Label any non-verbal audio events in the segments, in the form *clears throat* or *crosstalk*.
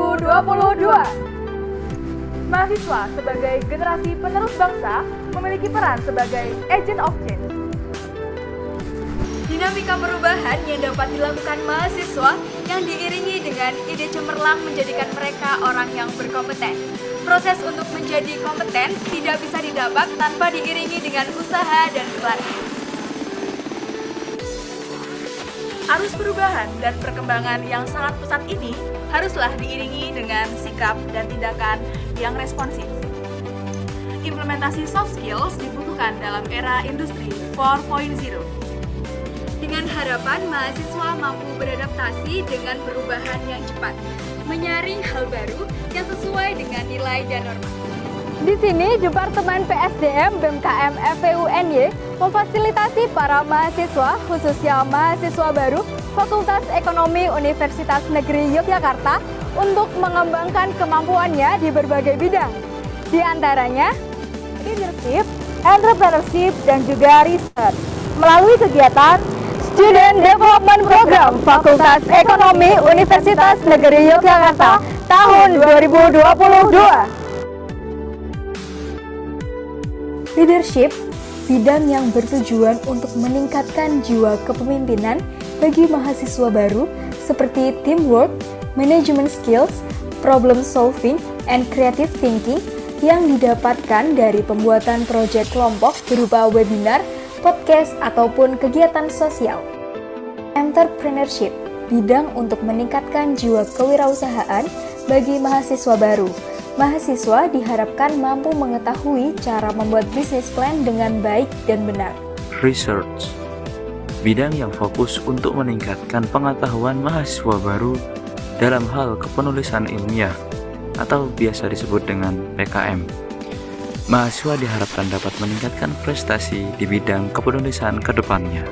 2022. Mahasiswa sebagai generasi penerus bangsa memiliki peran sebagai agent of change. Dinamika perubahan yang dapat dilakukan mahasiswa yang diiringi dengan ide cemerlang menjadikan mereka orang yang berkompeten. Proses untuk menjadi kompeten tidak bisa didapat tanpa diiringi dengan usaha dan berlatih. Arus perubahan dan perkembangan yang sangat pesat ini haruslah diiringi dengan sikap dan tindakan yang responsif. Implementasi soft skills dibutuhkan dalam era industri 4.0. Dengan harapan mahasiswa mampu beradaptasi dengan perubahan yang cepat, menyaring hal baru yang sesuai dengan nilai dan norma. Di sini, Departemen PSDM BMKM FPUNY memfasilitasi para mahasiswa, khususnya mahasiswa baru Fakultas Ekonomi Universitas Negeri Yogyakarta untuk mengembangkan kemampuannya di berbagai bidang. Di antaranya, leadership, entrepreneurship, dan juga riset. Melalui kegiatan Student Development Program Fakultas Ekonomi Universitas Negeri Yogyakarta tahun 2022. Leadership, bidang yang bertujuan untuk meningkatkan jiwa kepemimpinan bagi mahasiswa baru seperti teamwork, management skills, problem solving, and creative thinking yang didapatkan dari pembuatan proyek kelompok berupa webinar, podcast, ataupun kegiatan sosial. Entrepreneurship, bidang untuk meningkatkan jiwa kewirausahaan bagi mahasiswa baru mahasiswa diharapkan mampu mengetahui cara membuat bisnis plan dengan baik dan benar. Research Bidang yang fokus untuk meningkatkan pengetahuan mahasiswa baru dalam hal kepenulisan ilmiah atau biasa disebut dengan PKM. Mahasiswa diharapkan dapat meningkatkan prestasi di bidang kepenulisan ke depannya.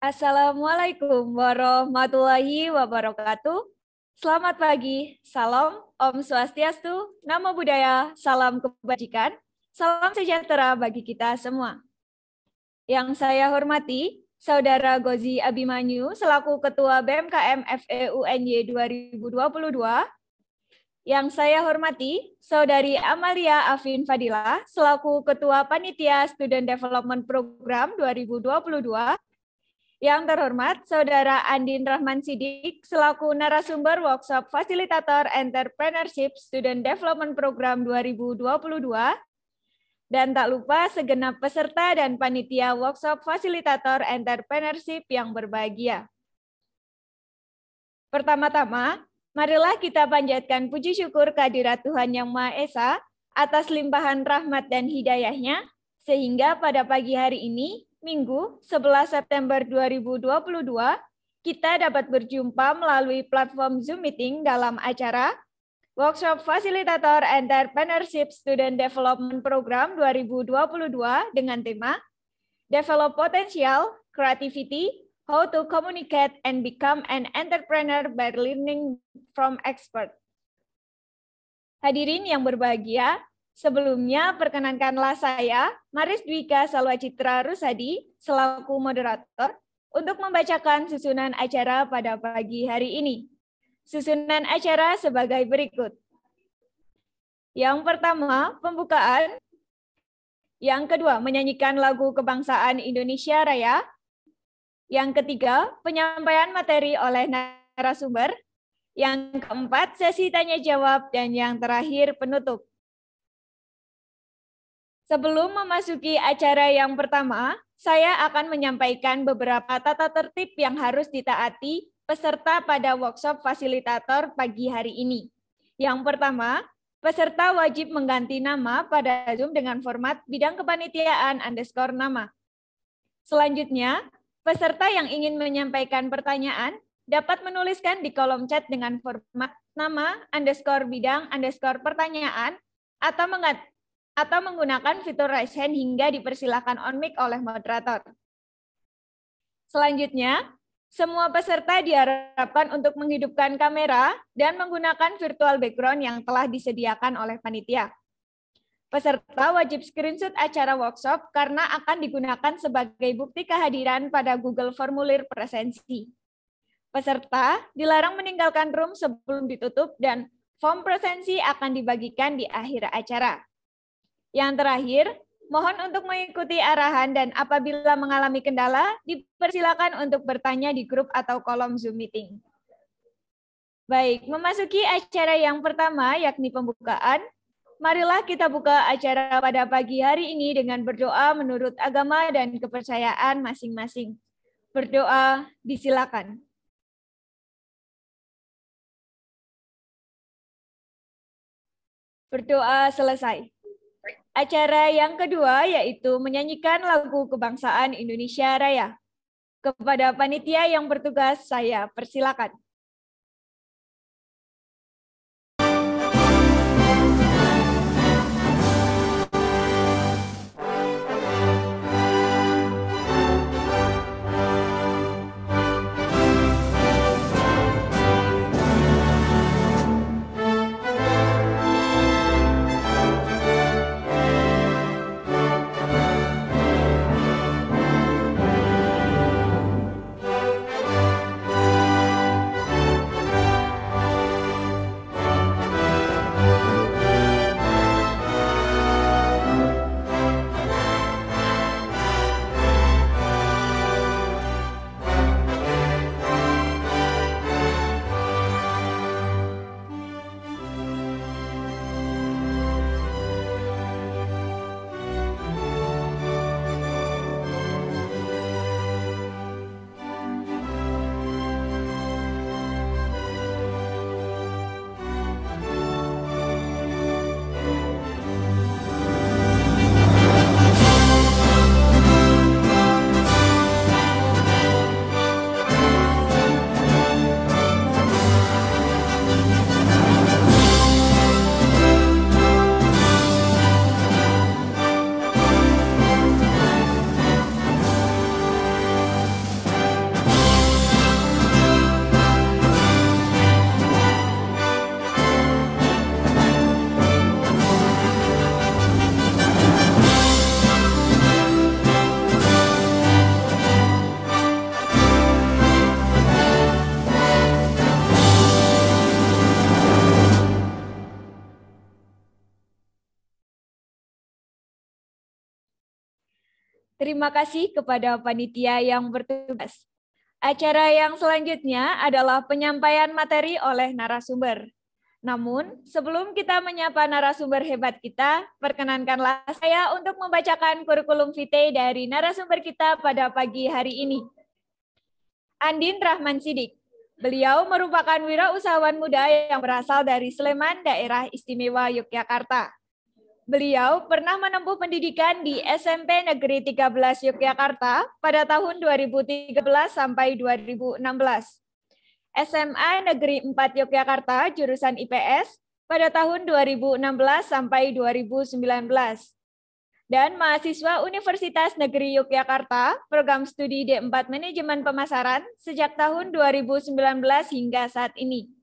Assalamualaikum warahmatullahi wabarakatuh. Selamat pagi, salam Om Swastiastu, Nama budaya salam kebajikan, salam sejahtera bagi kita semua. Yang saya hormati, Saudara Gozi Abimanyu selaku Ketua BMKM FEUNY 2022. Yang saya hormati, Saudari Amalia Afin Fadila selaku Ketua Panitia Student Development Program 2022 yang terhormat Saudara Andin Rahman Sidik selaku narasumber workshop fasilitator entrepreneurship Student Development Program 2022 dan tak lupa segenap peserta dan panitia workshop fasilitator entrepreneurship yang berbahagia. Pertama-tama, marilah kita panjatkan puji syukur kehadirat Tuhan Yang Maha Esa atas limpahan rahmat dan hidayahnya, sehingga pada pagi hari ini Minggu 11 September 2022, kita dapat berjumpa melalui platform Zoom Meeting dalam acara Workshop Fasilitator Entrepreneurship Student Development Program 2022 dengan tema Develop Potential, Creativity, How to Communicate and Become an Entrepreneur by Learning from Expert. Hadirin yang berbahagia, Sebelumnya, perkenankanlah saya, Maris Dwika Salwacitra Rusadi, selaku moderator, untuk membacakan susunan acara pada pagi hari ini. Susunan acara sebagai berikut. Yang pertama, pembukaan. Yang kedua, menyanyikan lagu kebangsaan Indonesia Raya. Yang ketiga, penyampaian materi oleh narasumber. Yang keempat, sesi tanya jawab, dan yang terakhir, penutup. Sebelum memasuki acara yang pertama, saya akan menyampaikan beberapa tata tertib yang harus ditaati peserta pada workshop fasilitator pagi hari ini. Yang pertama, peserta wajib mengganti nama pada Zoom dengan format bidang kepanitiaan underscore nama. Selanjutnya, peserta yang ingin menyampaikan pertanyaan dapat menuliskan di kolom chat dengan format nama underscore bidang underscore pertanyaan atau atau menggunakan fitur raise hand hingga dipersilakan on mic oleh moderator. Selanjutnya, semua peserta diharapkan untuk menghidupkan kamera dan menggunakan virtual background yang telah disediakan oleh panitia. Peserta wajib screenshot acara workshop karena akan digunakan sebagai bukti kehadiran pada Google Formulir Presensi. Peserta dilarang meninggalkan room sebelum ditutup dan form presensi akan dibagikan di akhir acara. Yang terakhir, mohon untuk mengikuti arahan dan apabila mengalami kendala, dipersilakan untuk bertanya di grup atau kolom Zoom meeting. Baik, memasuki acara yang pertama yakni pembukaan. Marilah kita buka acara pada pagi hari ini dengan berdoa menurut agama dan kepercayaan masing-masing. Berdoa disilakan. Berdoa selesai. Acara yang kedua yaitu menyanyikan lagu kebangsaan Indonesia Raya. Kepada panitia yang bertugas, saya persilakan. Terima kasih kepada panitia yang bertugas. Acara yang selanjutnya adalah penyampaian materi oleh narasumber. Namun, sebelum kita menyapa narasumber hebat kita, perkenankanlah saya untuk membacakan kurikulum vitae dari narasumber kita pada pagi hari ini. Andin Rahman Sidik. Beliau merupakan wirausahawan muda yang berasal dari Sleman, daerah istimewa Yogyakarta. Beliau pernah menempuh pendidikan di SMP Negeri 13 Yogyakarta pada tahun 2013 sampai 2016. SMA Negeri 4 Yogyakarta jurusan IPS pada tahun 2016 sampai 2019. Dan mahasiswa Universitas Negeri Yogyakarta, program studi D4 Manajemen Pemasaran sejak tahun 2019 hingga saat ini.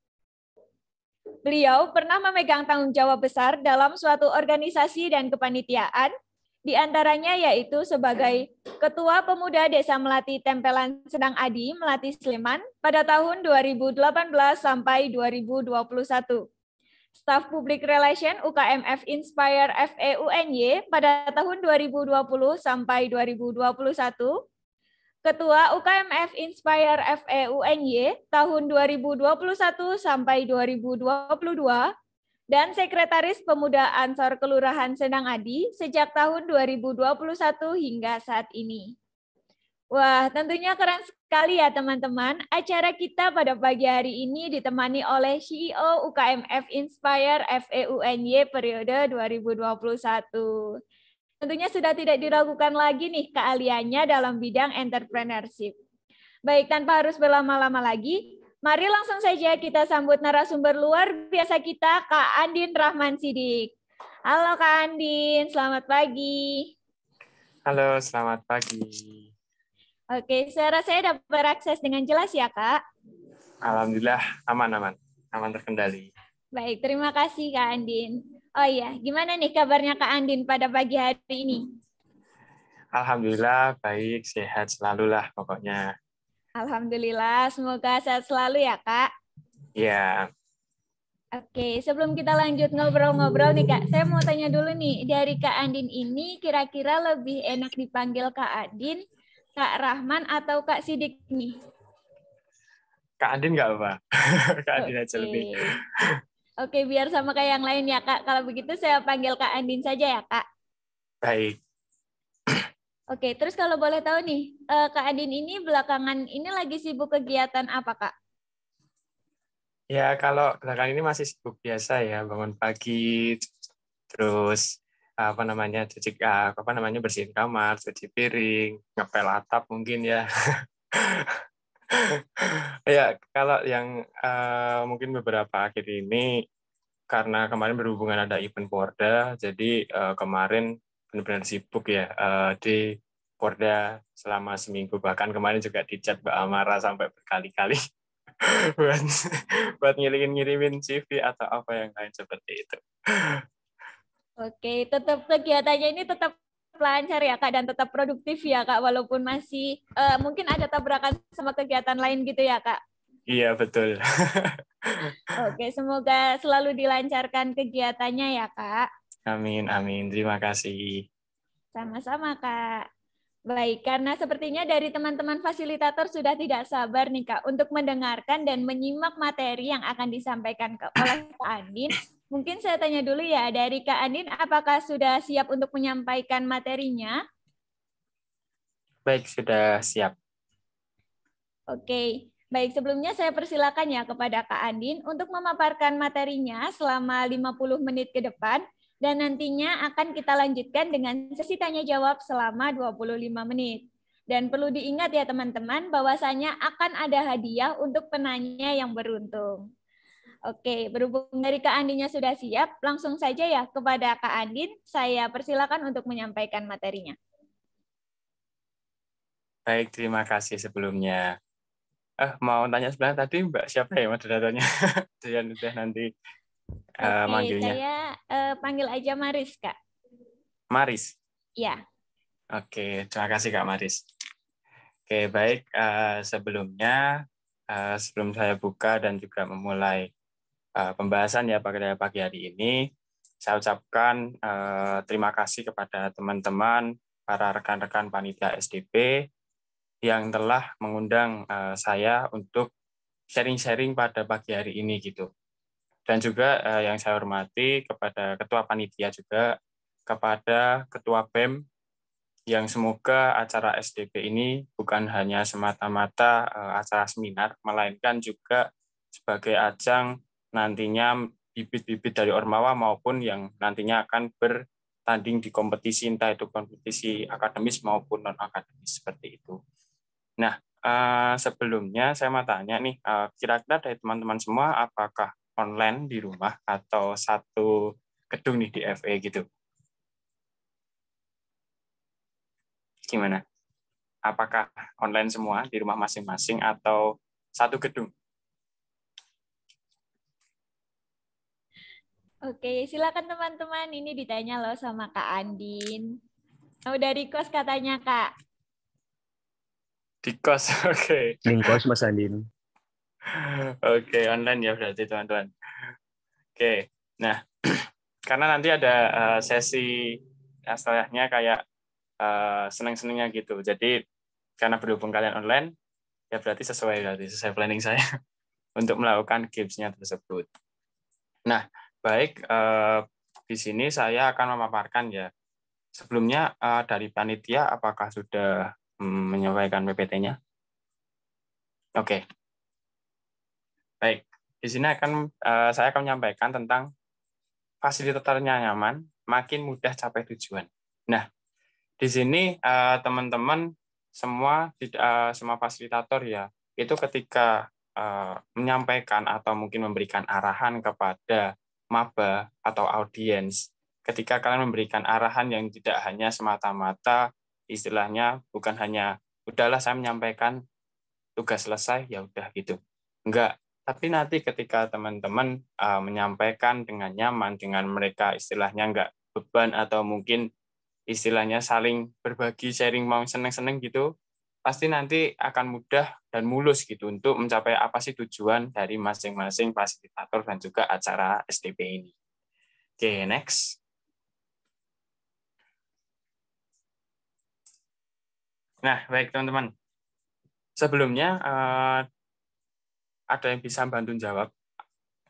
Beliau pernah memegang tanggung jawab besar dalam suatu organisasi dan kepanitiaan, di antaranya yaitu sebagai Ketua Pemuda Desa Melati Tempelan Sedang Adi, Melati Sleman, pada tahun 2018 sampai 2021. Staf Public Relation UKMF Inspire FEUNY pada tahun 2020 sampai 2021 Ketua UKMF Inspire FEUNY tahun 2021 sampai 2022 dan Sekretaris Pemuda Ansor Kelurahan Senang Adi sejak tahun 2021 hingga saat ini. Wah, tentunya keren sekali ya teman-teman. Acara kita pada pagi hari ini ditemani oleh CEO UKMF Inspire FEUNY periode 2021. Tentunya sudah tidak diragukan lagi nih keahliannya dalam bidang entrepreneurship. Baik, tanpa harus berlama-lama lagi, mari langsung saja kita sambut narasumber luar biasa kita, Kak Andin Rahman Sidik. Halo Kak Andin, selamat pagi. Halo, selamat pagi. Oke, suara saya dapat berakses dengan jelas ya, Kak? Alhamdulillah, aman-aman. Aman terkendali. Baik, terima kasih Kak Andin. Oh iya, gimana nih kabarnya Kak Andin pada pagi hari ini? Alhamdulillah baik, sehat selalu lah pokoknya. Alhamdulillah, semoga sehat selalu ya Kak. Iya. Oke, sebelum kita lanjut ngobrol-ngobrol nih Kak, saya mau tanya dulu nih, dari Kak Andin ini kira-kira lebih enak dipanggil Kak Adin, Kak Rahman, atau Kak Sidik nih? Kak Andin nggak apa? *laughs* Kak Andin aja lebih. Oke, biar sama kayak yang lain ya, Kak. Kalau begitu saya panggil Kak Andin saja ya, Kak. Baik. Oke, terus kalau boleh tahu nih, eh, Kak Andin ini belakangan ini lagi sibuk kegiatan apa, Kak? Ya, kalau belakangan ini masih sibuk biasa ya, bangun pagi, terus apa namanya cuci ah, apa namanya bersihin kamar, cuci piring, ngepel atap mungkin ya. *laughs* ya kalau yang uh, mungkin beberapa akhir ini karena kemarin berhubungan ada event Porda, jadi uh, kemarin benar-benar sibuk ya uh, di Porda selama seminggu bahkan kemarin juga di chat Mbak Amara sampai berkali-kali *laughs* buat buat ngirimin-ngirimin CV atau apa yang lain seperti itu. Oke, tetap kegiatannya ini tetap lancar ya Kak dan tetap produktif ya Kak walaupun masih uh, mungkin ada tabrakan sama kegiatan lain gitu ya Kak. Iya betul. Oke, semoga selalu dilancarkan kegiatannya ya Kak. Amin, amin. Terima kasih. Sama-sama Kak. Baik, karena sepertinya dari teman-teman fasilitator sudah tidak sabar nih Kak untuk mendengarkan dan menyimak materi yang akan disampaikan ke oleh Kak Andin Mungkin saya tanya dulu ya dari Kak Andin, apakah sudah siap untuk menyampaikan materinya? Baik, sudah siap. Oke, baik sebelumnya saya persilakan ya kepada Kak Andin untuk memaparkan materinya selama 50 menit ke depan dan nantinya akan kita lanjutkan dengan sesi tanya jawab selama 25 menit. Dan perlu diingat ya teman-teman bahwasanya akan ada hadiah untuk penanya yang beruntung. Oke, berhubung dari Kak Andinya sudah siap, langsung saja ya kepada Kak Andin, saya persilakan untuk menyampaikan materinya. Baik, terima kasih sebelumnya. Eh, mau tanya sebenarnya tadi Mbak siapa ya moderatornya? Jangan *laughs* udah nanti eh, Oke, uh, manggilnya. saya uh, panggil aja Maris, Kak. Maris? Iya. Oke, terima kasih Kak Maris. Oke, baik. Uh, sebelumnya, uh, sebelum saya buka dan juga memulai Eh, pembahasan ya pada pagi hari ini. Saya ucapkan uh, terima kasih kepada teman-teman, para rekan-rekan panitia SDP yang telah mengundang uh, saya untuk sharing-sharing pada pagi hari ini gitu. Dan juga uh, yang saya hormati kepada ketua panitia juga, kepada ketua BEM yang semoga acara SDP ini bukan hanya semata-mata acara seminar, melainkan juga sebagai ajang nantinya bibit-bibit dari Ormawa maupun yang nantinya akan bertanding di kompetisi entah itu kompetisi akademis maupun non akademis seperti itu. Nah, eh, sebelumnya saya mau tanya nih, eh, kira-kira dari teman-teman semua apakah online di rumah atau satu gedung nih di FE gitu? Gimana? Apakah online semua di rumah masing-masing atau satu gedung Oke, silakan teman-teman. Ini ditanya loh sama Kak Andin. Mau oh, dari kos katanya Kak. Di kos, *laughs* oke. Okay. Di kos Mas Andin. oke, okay, online ya berarti teman-teman. Oke, okay. nah *clears throat* karena nanti ada eh, sesi asalnya kayak uh, seneng-senengnya gitu. Jadi karena berhubung kalian online, ya berarti sesuai berarti sesuai planning saya *laughs* untuk melakukan games-nya tersebut. Nah, baik eh, di sini saya akan memaparkan ya. Sebelumnya eh, dari panitia apakah sudah mm, menyampaikan PPT-nya? Oke. Baik, di sini akan eh, saya akan menyampaikan tentang fasilitatornya nyaman, makin mudah capai tujuan. Nah, di sini eh, teman-teman semua eh, semua fasilitator ya itu ketika eh, menyampaikan atau mungkin memberikan arahan kepada maba, atau audiens ketika kalian memberikan arahan yang tidak hanya semata-mata istilahnya bukan hanya udahlah saya menyampaikan tugas selesai ya udah gitu enggak tapi nanti ketika teman-teman uh, menyampaikan dengan nyaman dengan mereka istilahnya enggak beban atau mungkin istilahnya saling berbagi sharing mau seneng-seneng gitu pasti nanti akan mudah dan mulus gitu untuk mencapai apa sih tujuan dari masing-masing fasilitator dan juga acara STP ini. Oke, okay, next. Nah, baik teman-teman. Sebelumnya, uh, ada yang bisa bantu jawab?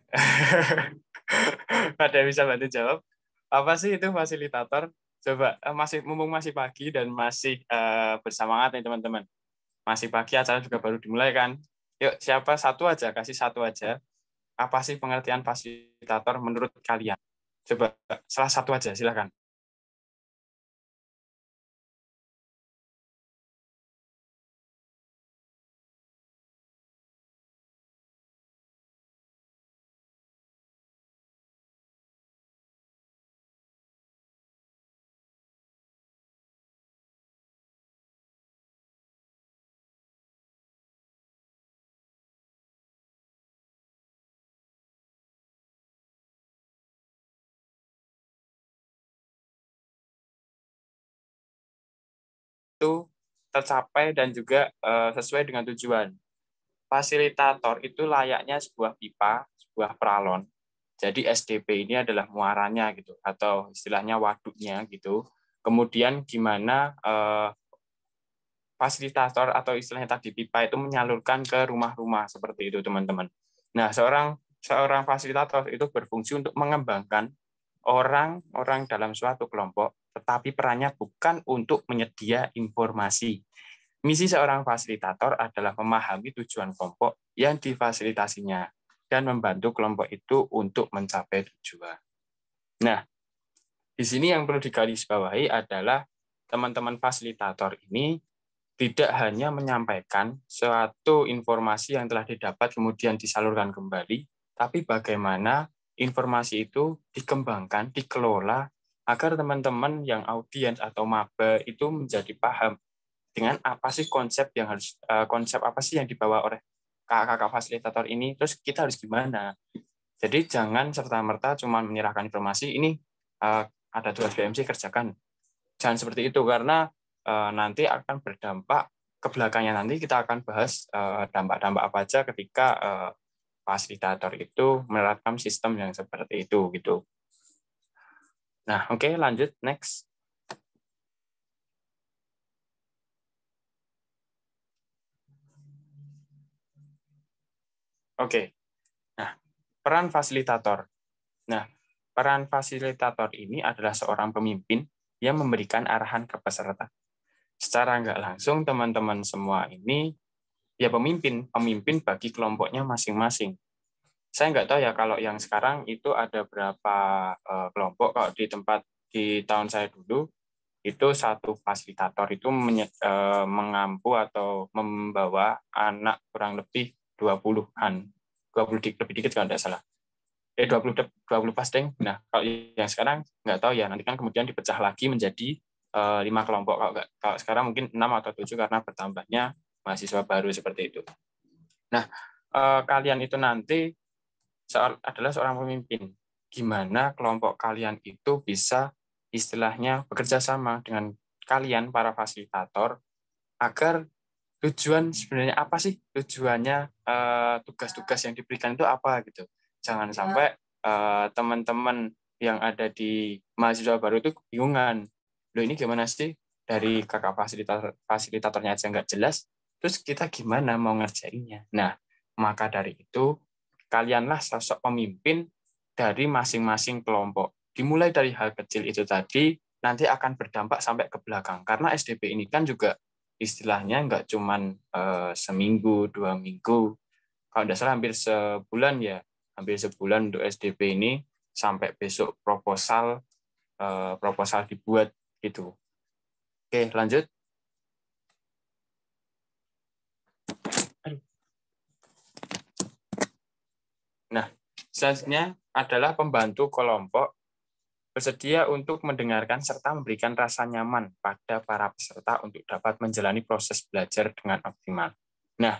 *laughs* ada yang bisa bantu jawab? Apa sih itu fasilitator? coba eh, masih mumpung masih pagi dan masih uh, bersemangat nih teman-teman. Masih pagi acara juga baru dimulai kan. Yuk siapa satu aja kasih satu aja. Apa sih pengertian fasilitator menurut kalian? Coba salah satu aja silakan. itu tercapai dan juga uh, sesuai dengan tujuan. Fasilitator itu layaknya sebuah pipa, sebuah pralon. Jadi SDP ini adalah muaranya gitu atau istilahnya waduknya gitu. Kemudian gimana uh, fasilitator atau istilahnya tadi pipa itu menyalurkan ke rumah-rumah seperti itu teman-teman. Nah, seorang seorang fasilitator itu berfungsi untuk mengembangkan orang-orang dalam suatu kelompok tetapi perannya bukan untuk menyedia informasi. Misi seorang fasilitator adalah memahami tujuan kelompok yang difasilitasinya dan membantu kelompok itu untuk mencapai tujuan. Nah, di sini yang perlu digarisbawahi adalah teman-teman fasilitator ini tidak hanya menyampaikan suatu informasi yang telah didapat kemudian disalurkan kembali, tapi bagaimana informasi itu dikembangkan, dikelola, agar teman-teman yang audiens atau maba itu menjadi paham dengan apa sih konsep yang harus eh, konsep apa sih yang dibawa oleh kakak-kakak fasilitator ini terus kita harus gimana jadi jangan serta merta cuma menyerahkan informasi ini eh, ada tugas BMC kerjakan jangan seperti itu karena eh, nanti akan berdampak ke belakangnya nanti kita akan bahas dampak-dampak apa aja ketika fasilitator itu menerapkan sistem yang seperti itu gitu Nah, oke, okay, lanjut next. Oke. Okay. Nah, peran fasilitator. Nah, peran fasilitator ini adalah seorang pemimpin yang memberikan arahan ke peserta. Secara nggak langsung teman-teman semua ini ya pemimpin, pemimpin bagi kelompoknya masing-masing saya nggak tahu ya kalau yang sekarang itu ada berapa uh, kelompok kalau di tempat di tahun saya dulu itu satu fasilitator itu menye, uh, mengampu atau membawa anak kurang lebih 20-an 20 di, lebih dikit kalau tidak salah eh 20 20 pas deng. Nah, kalau yang sekarang nggak tahu ya, nanti kan kemudian dipecah lagi menjadi eh, lima kelompok. Kalau, nggak, kalau sekarang mungkin enam atau tujuh karena bertambahnya mahasiswa baru seperti itu. Nah, kalian itu nanti adalah seorang pemimpin. Gimana kelompok kalian itu bisa istilahnya bekerja sama dengan kalian para fasilitator agar tujuan sebenarnya apa sih tujuannya eh, tugas-tugas uh, yang diberikan itu apa gitu jangan iya. sampai eh, teman-teman yang ada di mahasiswa baru itu bingungan loh ini gimana sih dari kakak fasilitator fasilitatornya aja nggak jelas terus kita gimana mau ngerjainnya nah maka dari itu kalianlah sosok pemimpin dari masing-masing kelompok. Dimulai dari hal kecil itu tadi, nanti akan berdampak sampai ke belakang. Karena SDP ini kan juga istilahnya nggak cuma e, eh, seminggu, dua minggu, kalau tidak salah hampir sebulan ya, hampir sebulan untuk SDP ini sampai besok proposal e, proposal dibuat gitu. Oke lanjut. Selanjutnya adalah pembantu kelompok bersedia untuk mendengarkan serta memberikan rasa nyaman pada para peserta untuk dapat menjalani proses belajar dengan optimal. Nah,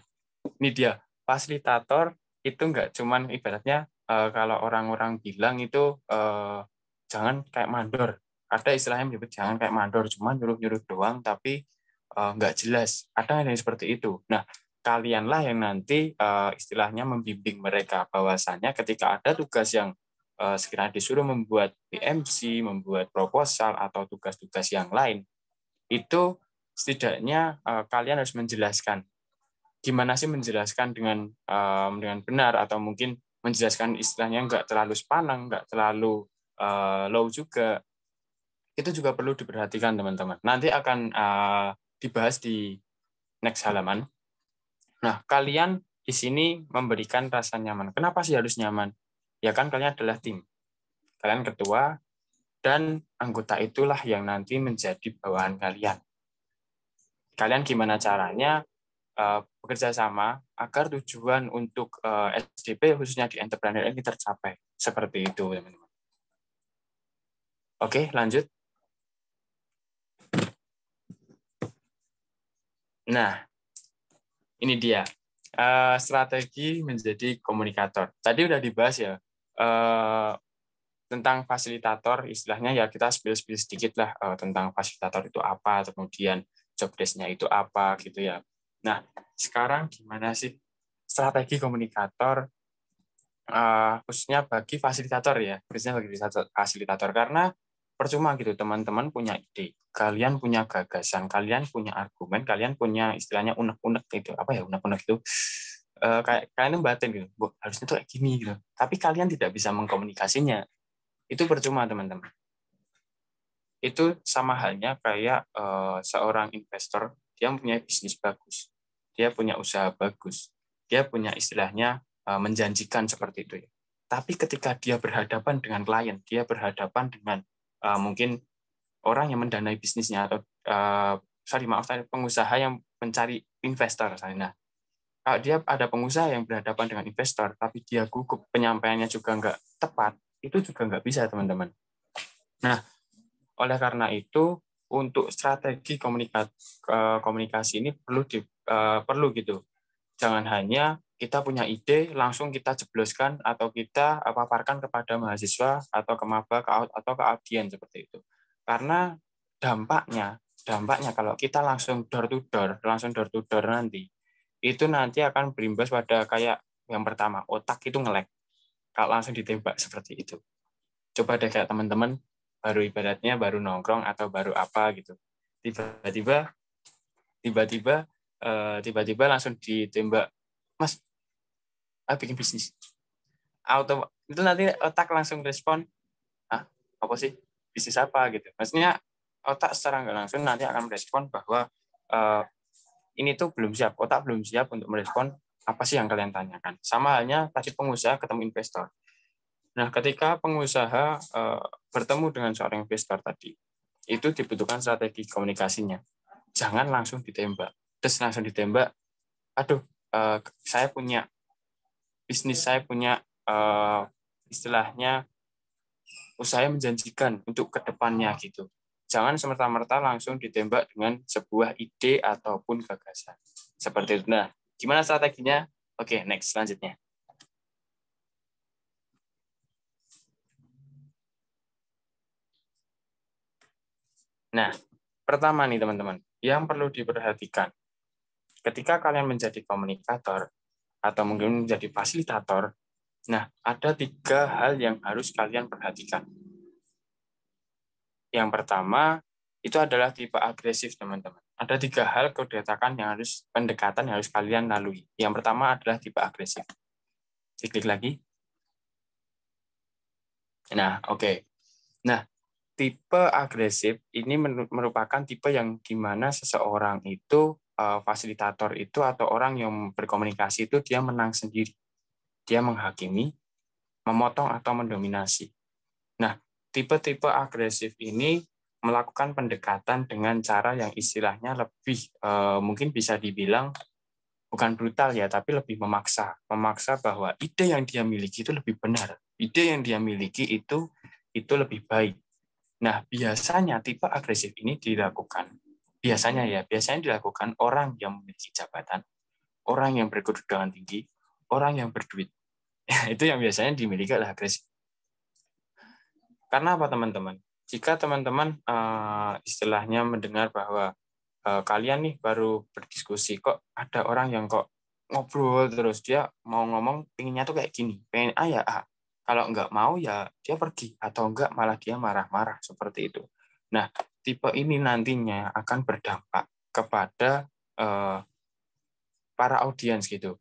ini dia fasilitator itu enggak cuman ibaratnya uh, kalau orang-orang bilang itu uh, jangan kayak mandor. Ada istilahnya menyebut jangan kayak mandor, cuman nyuruh-nyuruh doang tapi uh, nggak jelas. Ada yang seperti itu. Nah, kalianlah yang nanti uh, istilahnya membimbing mereka bahwasanya ketika ada tugas yang uh, sekiranya disuruh membuat PMC, membuat proposal atau tugas-tugas yang lain, itu setidaknya uh, kalian harus menjelaskan gimana sih menjelaskan dengan um, dengan benar atau mungkin menjelaskan istilahnya nggak terlalu sepanang, nggak terlalu uh, low juga. Itu juga perlu diperhatikan teman-teman. Nanti akan uh, dibahas di next halaman. Nah, kalian di sini memberikan rasa nyaman. Kenapa sih harus nyaman? Ya kan kalian adalah tim. Kalian ketua dan anggota itulah yang nanti menjadi bawahan kalian. Kalian gimana caranya eh, bekerja sama agar tujuan untuk eh, SDP khususnya di entrepreneur ini tercapai. Seperti itu, teman-teman. Oke, lanjut. Nah, ini dia uh, strategi menjadi komunikator. Tadi udah dibahas ya uh, tentang fasilitator, istilahnya ya kita spill-spill sedikit lah uh, tentang fasilitator itu apa, kemudian jobdesknya itu apa gitu ya. Nah sekarang gimana sih strategi komunikator uh, khususnya bagi fasilitator ya, khususnya bagi fasilitator karena percuma gitu teman-teman punya ide kalian punya gagasan kalian punya argumen kalian punya istilahnya unek-unek gitu apa ya unek-unek itu e, kayak kalian batin gitu Bo, harusnya tuh kayak gini gitu tapi kalian tidak bisa mengkomunikasinya itu percuma teman-teman itu sama halnya kayak e, seorang investor dia punya bisnis bagus dia punya usaha bagus dia punya istilahnya e, menjanjikan seperti itu ya tapi ketika dia berhadapan dengan klien dia berhadapan dengan Ah, mungkin orang yang mendanai bisnisnya atau uh, sorry maaf pengusaha yang mencari investor misalnya. Nah, kalau dia ada pengusaha yang berhadapan dengan investor tapi dia gugup penyampaiannya juga nggak tepat, itu juga nggak bisa teman-teman. Nah, oleh karena itu untuk strategi eh, komunikasi, ini perlu di, eh, perlu gitu jangan hanya kita punya ide langsung kita jebloskan atau kita eh, paparkan kepada mahasiswa atau ke maba ke out atau ke audien seperti itu karena dampaknya dampaknya kalau kita langsung door to door langsung door to door nanti itu nanti akan berimbas pada kayak yang pertama otak itu ngelek kalau langsung ditembak seperti itu coba deh kayak teman-teman baru ibadatnya baru nongkrong atau baru apa gitu tiba-tiba tiba-tiba Eh, tiba-tiba uh, langsung ditembak mas ah bikin bisnis auto itu nanti otak langsung respon ah apa sih bisnis apa gitu maksudnya otak secara nggak langsung nanti akan merespon bahwa uh, ini tuh belum siap otak belum siap untuk merespon apa sih yang kalian tanyakan sama halnya tadi pengusaha ketemu investor nah ketika pengusaha uh, bertemu dengan seorang investor tadi itu dibutuhkan strategi komunikasinya jangan langsung ditembak terus langsung ditembak aduh uh, saya punya bisnis saya punya uh, istilahnya usaha menjanjikan untuk kedepannya gitu jangan semerta-merta langsung ditembak dengan sebuah ide ataupun gagasan seperti itu nah gimana strateginya oke okay, next selanjutnya Nah, pertama nih teman-teman, yang perlu diperhatikan Ketika kalian menjadi komunikator atau mungkin menjadi fasilitator, nah ada tiga hal yang harus kalian perhatikan. Yang pertama itu adalah tipe agresif teman-teman. Ada tiga hal kedekatan yang harus pendekatan yang harus kalian lalui. Yang pertama adalah tipe agresif. Diklik lagi. Nah, oke. Okay. Nah, tipe agresif ini merupakan tipe yang gimana seseorang itu eh, fasilitator itu atau orang yang berkomunikasi itu dia menang sendiri. Dia menghakimi, memotong atau mendominasi. Nah, tipe-tipe agresif ini melakukan pendekatan dengan cara yang istilahnya lebih eh, mungkin bisa dibilang bukan brutal ya, tapi lebih memaksa, memaksa bahwa ide yang dia miliki itu lebih benar, ide yang dia miliki itu itu lebih baik. Nah, biasanya tipe agresif ini dilakukan, biasanya ya, biasanya dilakukan orang yang memiliki jabatan, orang yang berkedudukan tinggi, orang yang berduit. *laughs* Ya, itu yang biasanya dimiliki oleh agresif. Karena apa teman-teman? Jika teman-teman uh, istilahnya mendengar bahwa uh, kalian nih baru berdiskusi, kok ada orang yang kok ngobrol terus dia mau ngomong pinginnya tuh kayak gini, pengen A ya A, kalau nggak mau ya dia pergi atau enggak malah dia marah-marah seperti itu. Nah, tipe ini nantinya akan berdampak kepada eh, para audiens gitu.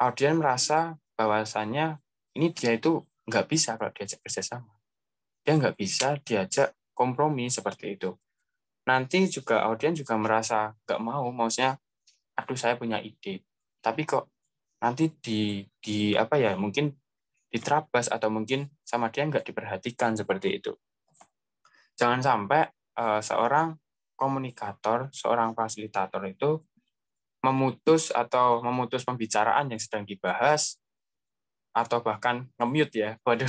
Audiens merasa bahwasannya ini dia itu nggak bisa kalau diajak kerjasama. Dia nggak bisa diajak kompromi seperti itu. Nanti juga audiens juga merasa nggak mau, maksudnya, aduh saya punya ide, tapi kok nanti di di apa ya mungkin diterabas atau mungkin sama dia nggak diperhatikan seperti itu. Jangan sampai uh, seorang komunikator, seorang fasilitator itu memutus atau memutus pembicaraan yang sedang dibahas atau bahkan nge-mute ya, *laughs* waduh.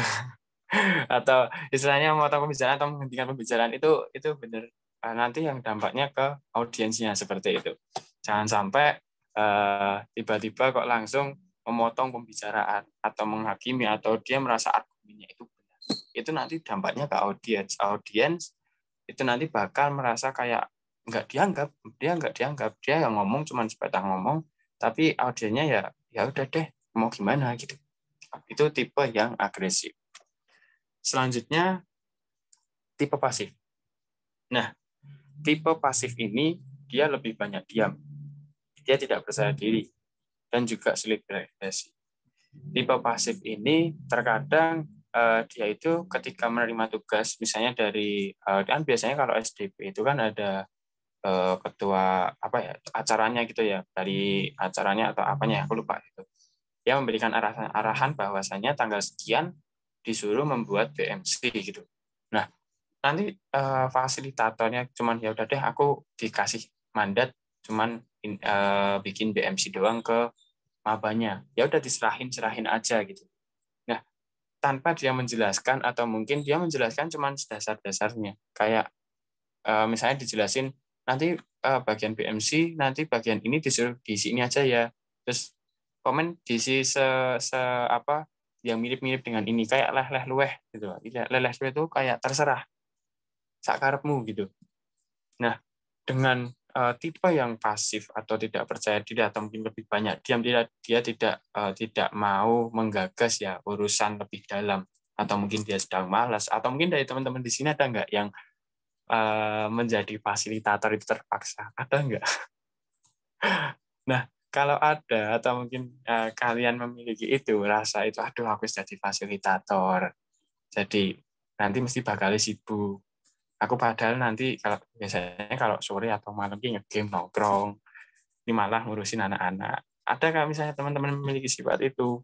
atau istilahnya memotong pembicaraan atau menghentikan pembicaraan itu itu benar uh, nanti yang dampaknya ke audiensnya seperti itu. Jangan sampai eh, tiba-tiba uh, tiba -tiba kok langsung memotong pembicaraan atau menghakimi atau dia merasa argumennya itu benar. Itu nanti dampaknya ke audiens. Audiens itu nanti bakal merasa kayak nggak dianggap, dia nggak dianggap, dia yang ngomong cuman sebatang ngomong, tapi audiennya ya ya udah deh mau gimana gitu. Itu tipe yang agresif. Selanjutnya tipe pasif. Nah, tipe pasif ini dia lebih banyak diam. Dia tidak percaya diri dan juga sleep relaxation. Tipe pasif ini terkadang uh, dia itu ketika menerima tugas misalnya dari uh, kan biasanya kalau SDP itu kan ada uh, ketua apa ya acaranya gitu ya dari acaranya atau apanya aku lupa itu. Dia memberikan arahan arahan bahwasanya tanggal sekian disuruh membuat BMC gitu. Nah, nanti uh, fasilitatornya cuman ya udah deh aku dikasih mandat cuman in, uh, bikin BMC doang ke mabanya. Ya udah diserahin serahin aja gitu. Nah, tanpa dia menjelaskan atau mungkin dia menjelaskan cuman dasar-dasarnya. Kayak uh, misalnya dijelasin nanti uh, bagian BMC nanti bagian ini disuruh diisi ini aja ya. Terus komen diisi se, se apa yang mirip-mirip dengan ini kayak leh leh lueh gitu. Iya, leh leh lueh itu kayak terserah sakarepmu gitu. Nah, dengan uh, tipe yang pasif atau tidak percaya diri atau mungkin lebih banyak diam tidak dia tidak uh, tidak mau menggagas ya urusan lebih dalam atau mungkin dia sedang malas atau mungkin dari teman-teman di sini ada nggak yang uh, menjadi fasilitator itu terpaksa ada nggak? *laughs* nah kalau ada atau mungkin uh, kalian memiliki itu rasa itu aduh aku jadi fasilitator jadi nanti mesti bakal sibuk aku padahal nanti kalau biasanya kalau sore atau malam game, nongkrong ini malah ngurusin anak-anak ada nggak misalnya teman-teman memiliki sifat itu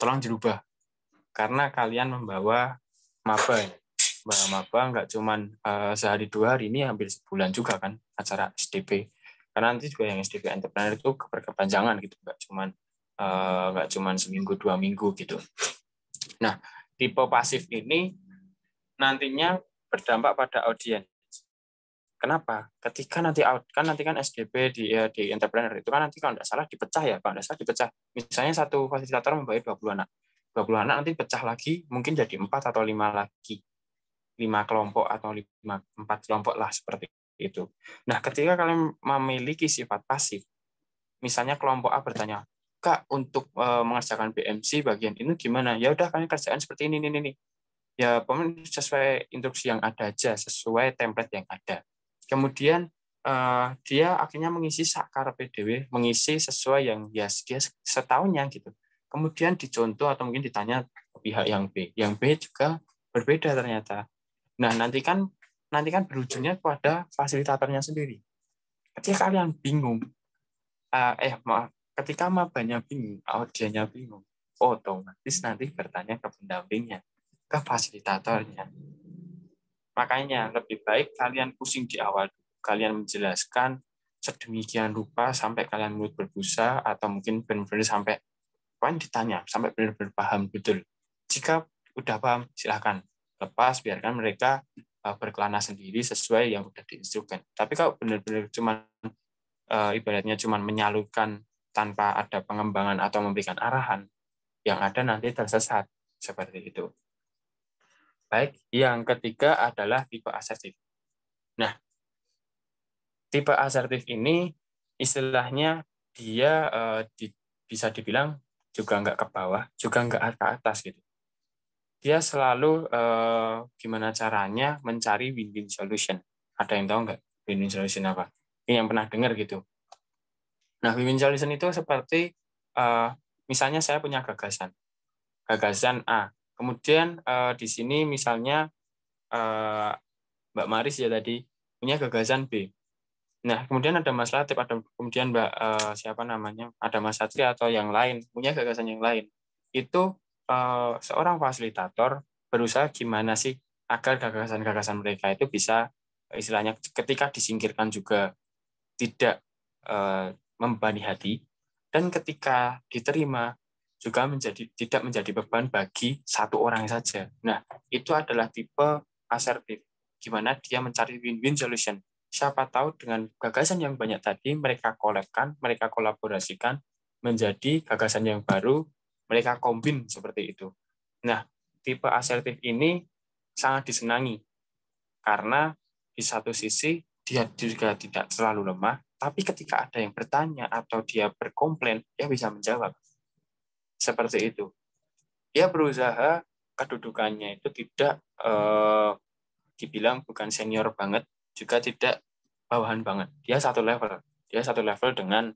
tolong dirubah karena kalian membawa maba ya. bawa maba nggak cuma uh, eh, sehari dua hari ini hampir sebulan juga kan acara SDP karena nanti juga yang SDP entrepreneur itu keberkepanjangan gitu nggak cuma eh, nggak uh, cuman seminggu dua minggu gitu nah tipe pasif ini nantinya berdampak pada audiens. Kenapa? Ketika nanti kan nanti kan SDB di ya, di entrepreneur itu kan nanti kalau tidak salah dipecah ya, kalau tidak salah dipecah. Misalnya satu fasilitator membayar 20 anak. 20 anak nanti pecah lagi mungkin jadi empat atau lima lagi. Lima kelompok atau lima empat kelompok lah seperti itu. Nah, ketika kalian memiliki sifat pasif, misalnya kelompok A bertanya, "Kak, untuk e, mengerjakan BMC bagian ini gimana?" Ya udah kalian kerjaan seperti ini ini ini ya pemain sesuai instruksi yang ada aja sesuai template yang ada kemudian uh, dia akhirnya mengisi sakar PDW mengisi sesuai yang ya dia setahunnya gitu kemudian dicontoh atau mungkin ditanya pihak yang B yang B juga berbeda ternyata nah nanti kan nanti kan berujungnya kepada fasilitatornya sendiri ketika kalian bingung uh, eh maaf ketika banyak bingung audianya bingung otomatis nanti bertanya ke pendampingnya ke fasilitatornya. Makanya lebih baik kalian pusing di awal. Kalian menjelaskan sedemikian rupa sampai kalian mulut berbusa atau mungkin benar-benar sampai kalian ditanya, sampai benar-benar paham betul. Jika udah paham, silahkan lepas, biarkan mereka eh, berkelana sendiri sesuai yang sudah diinstruksikan. Tapi kalau benar-benar cuma eh, ibaratnya cuma menyalurkan tanpa ada pengembangan atau memberikan arahan, yang ada nanti tersesat seperti itu. Baik, yang ketiga adalah tipe asertif. Nah, tipe asertif ini istilahnya dia eh, di, bisa dibilang juga nggak ke bawah, juga nggak ke atas gitu. Dia selalu eh, gimana caranya mencari win-win solution. Ada yang tahu nggak win-win solution apa? Ini yang pernah dengar gitu. Nah, win-win solution itu seperti eh, misalnya saya punya gagasan. Gagasan A, Kemudian uh, di sini misalnya uh, Mbak Maris ya tadi punya gagasan B. Nah, kemudian ada Mas Latif, ada kemudian Mbak uh, siapa namanya, ada Mas Satria atau yang lain punya gagasan yang lain. Itu uh, seorang fasilitator berusaha gimana sih agar gagasan-gagasan mereka itu bisa istilahnya ketika disingkirkan juga tidak uh, membebani hati dan ketika diterima juga menjadi tidak menjadi beban bagi satu orang saja. Nah, itu adalah tipe asertif, Gimana dia mencari win-win solution. Siapa tahu dengan gagasan yang banyak tadi, mereka kolekkan, mereka kolaborasikan, menjadi gagasan yang baru, mereka kombin seperti itu. Nah, tipe asertif ini sangat disenangi, karena di satu sisi dia juga tidak selalu lemah, tapi ketika ada yang bertanya atau dia berkomplain, dia bisa menjawab seperti itu. Dia berusaha kedudukannya itu tidak eh, dibilang bukan senior banget, juga tidak bawahan banget. Dia satu level. Dia satu level dengan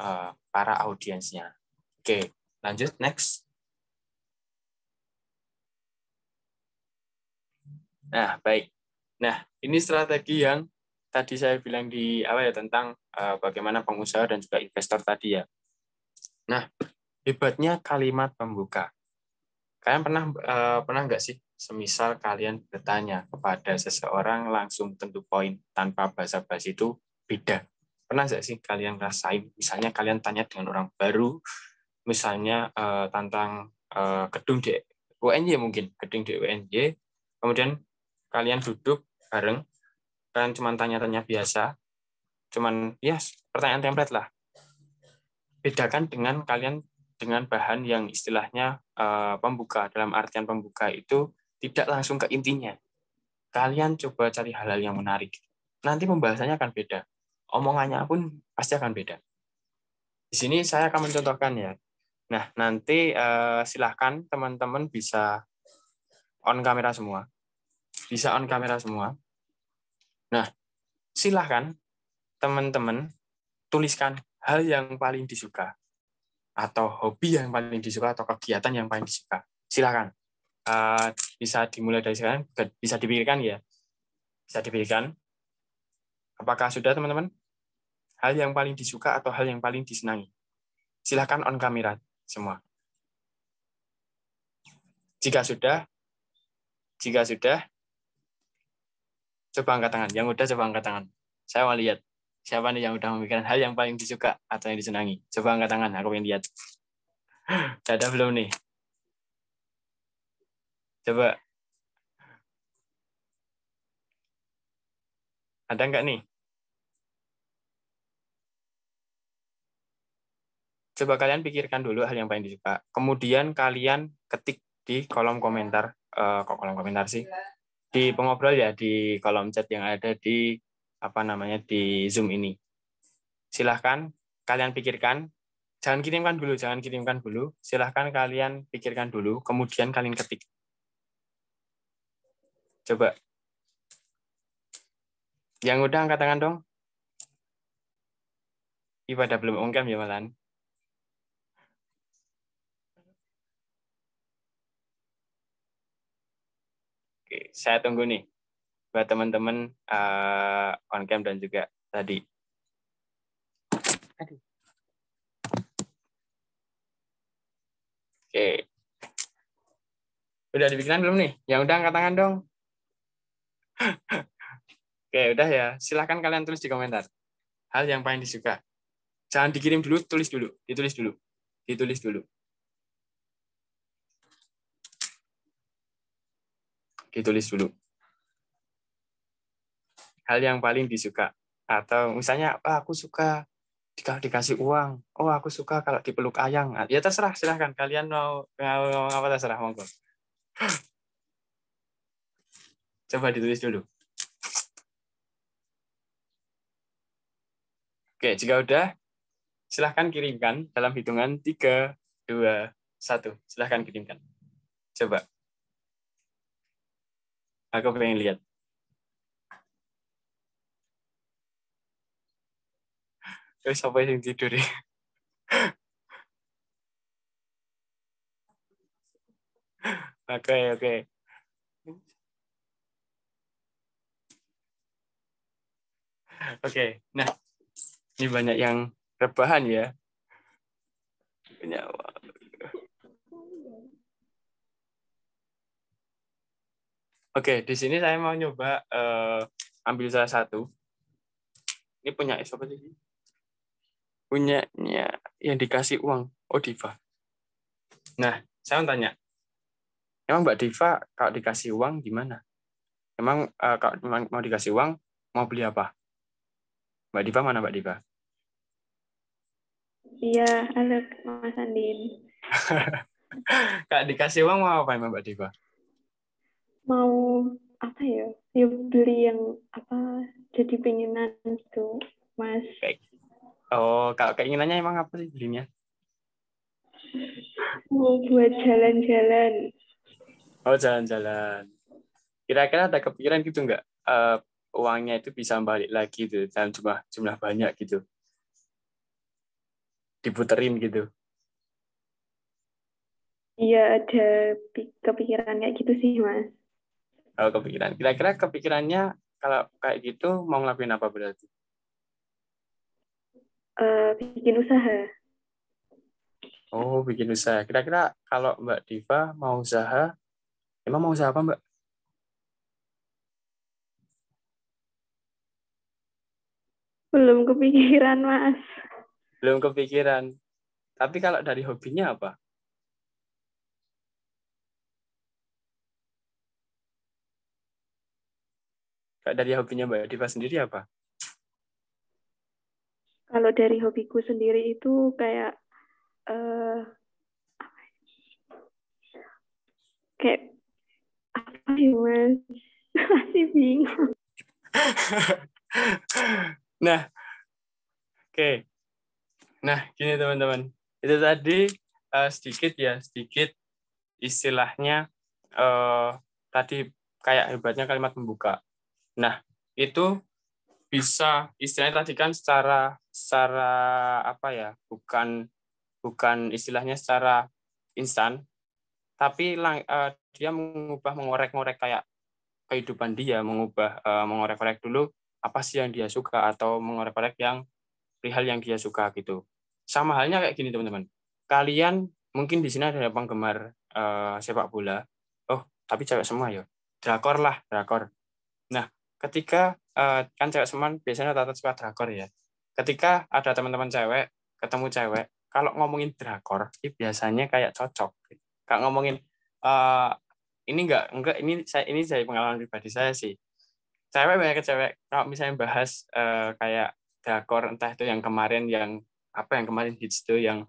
eh, para audiensnya. Oke, lanjut next. Nah, baik. Nah, ini strategi yang tadi saya bilang di awal ya tentang uh, bagaimana pengusaha dan juga investor tadi ya. Nah, hebatnya kalimat pembuka. Kalian pernah uh, pernah nggak sih semisal kalian bertanya kepada seseorang langsung tentu poin tanpa basa-basi itu beda. Pernah nggak sih kalian rasain? Misalnya kalian tanya dengan orang baru, misalnya uh, tentang uh, gedung di UNJ mungkin, gedung di UNJ, kemudian kalian duduk bareng, kalian cuma tanya-tanya biasa, cuman ya yes, pertanyaan template lah. Bedakan dengan kalian dengan bahan yang istilahnya uh, pembuka. Dalam artian pembuka itu tidak langsung ke intinya. Kalian coba cari hal-hal yang menarik. Nanti pembahasannya akan beda. Omongannya pun pasti akan beda. Di sini saya akan mencontohkan ya. Nah, nanti uh, silahkan teman-teman bisa on kamera semua. Bisa on kamera semua. Nah, silahkan teman-teman tuliskan hal yang paling disuka atau hobi yang paling disuka atau kegiatan yang paling disuka? Silakan. Uh, bisa dimulai dari sekarang, bisa dipikirkan ya. Bisa dipikirkan. Apakah sudah teman-teman? Hal yang paling disuka atau hal yang paling disenangi? Silakan on kamera semua. Jika sudah, jika sudah, coba angkat tangan. Yang udah coba angkat tangan. Saya mau lihat. Siapa nih yang udah memikirkan hal yang paling disuka atau yang disenangi? Coba angkat tangan, aku ingin lihat. Udah *gasps* ada belum nih? Coba. Ada nggak nih? Coba kalian pikirkan dulu hal yang paling disuka. Kemudian kalian ketik di kolom komentar. Uh, kok kolom komentar sih? Di pengobrol ya, di kolom chat yang ada di apa namanya di Zoom ini. Silahkan kalian pikirkan, jangan kirimkan dulu, jangan kirimkan dulu. Silahkan kalian pikirkan dulu, kemudian kalian ketik. Coba. Yang udah angkat tangan dong. Ibadah belum ongkem ya malan. Oke, saya tunggu nih buat teman-teman uh, on cam dan juga tadi. Oke. Okay. Udah dibikinan belum nih? Yang udah angkat tangan dong. *laughs* Oke, okay, udah ya. Silahkan kalian tulis di komentar. Hal yang paling disuka. Jangan dikirim dulu, tulis dulu. Ditulis dulu. Ditulis dulu. Ditulis dulu hal yang paling disuka atau misalnya oh, aku suka jika dikasih uang oh aku suka kalau dipeluk ayang nah, ya terserah silahkan kalian mau ngomong apa terserah monggo *gasps* coba ditulis dulu oke jika udah silahkan kirimkan dalam hitungan tiga dua satu Silahkan kirimkan. Coba. Aku pengen lihat. Kayak eh, siapa yang tidur ya? Oke, oke. Okay. Oke, okay. nah ini banyak yang rebahan ya. Nyawa. Oke, di sini saya mau nyoba uh, ambil salah satu. Ini punya siapa sih? punyanya yang dikasih uang, oh Diva. Nah, saya mau tanya, emang Mbak Diva kalau dikasih uang gimana? Emang uh, kalau mau dikasih uang mau beli apa? Mbak Diva mana Mbak Diva? Iya, halo Mas Andin. *laughs* Kak dikasih uang mau apa emang Mbak Diva? Mau apa ya? Ya beli yang apa jadi pengenan gitu, Mas. Kayak Oh, kalau keinginannya emang apa sih belinya? Mau buat jalan-jalan. Oh, jalan-jalan. Kira-kira ada kepikiran gitu nggak? Uh, uangnya itu bisa balik lagi gitu dalam jumlah jumlah banyak gitu. Diputerin gitu. Iya, ada kepikiran kayak gitu sih, Mas. Oh, kepikiran. Kira-kira kepikirannya kalau kayak gitu mau ngelakuin apa berarti? uh, bikin usaha. Oh, bikin usaha. Kira-kira kalau Mbak Diva mau usaha, emang mau usaha apa, Mbak? Belum kepikiran, Mas. Belum kepikiran. Tapi kalau dari hobinya apa? dari hobinya Mbak Diva sendiri apa? Kalau dari hobiku sendiri itu kayak uh, kayak apa sih mas? *laughs* Masih bingung. *laughs* nah, oke. Okay. Nah, gini teman-teman. Itu tadi uh, sedikit ya, sedikit istilahnya uh, tadi kayak hebatnya kalimat membuka. Nah, itu bisa istilahnya tadi kan secara secara apa ya bukan bukan istilahnya secara instan tapi lang, uh, dia mengubah mengorek-ngorek kayak kehidupan dia mengubah uh, eh, mengorek-ngorek dulu apa sih yang dia suka atau mengorek-ngorek yang perihal yang dia suka gitu sama halnya kayak gini teman-teman kalian mungkin di sini ada penggemar uh, sepak bola oh tapi cewek semua ya drakor lah drakor nah ketika uh, kan cewek semua biasanya tata suka drakor ya ketika ada teman-teman cewek ketemu cewek kalau ngomongin drakor itu biasanya kayak cocok kalau ngomongin uh, ini enggak enggak ini saya ini saya pengalaman pribadi saya sih cewek banyak cewek kalau misalnya bahas uh, kayak drakor entah itu yang kemarin yang apa yang kemarin hits itu yang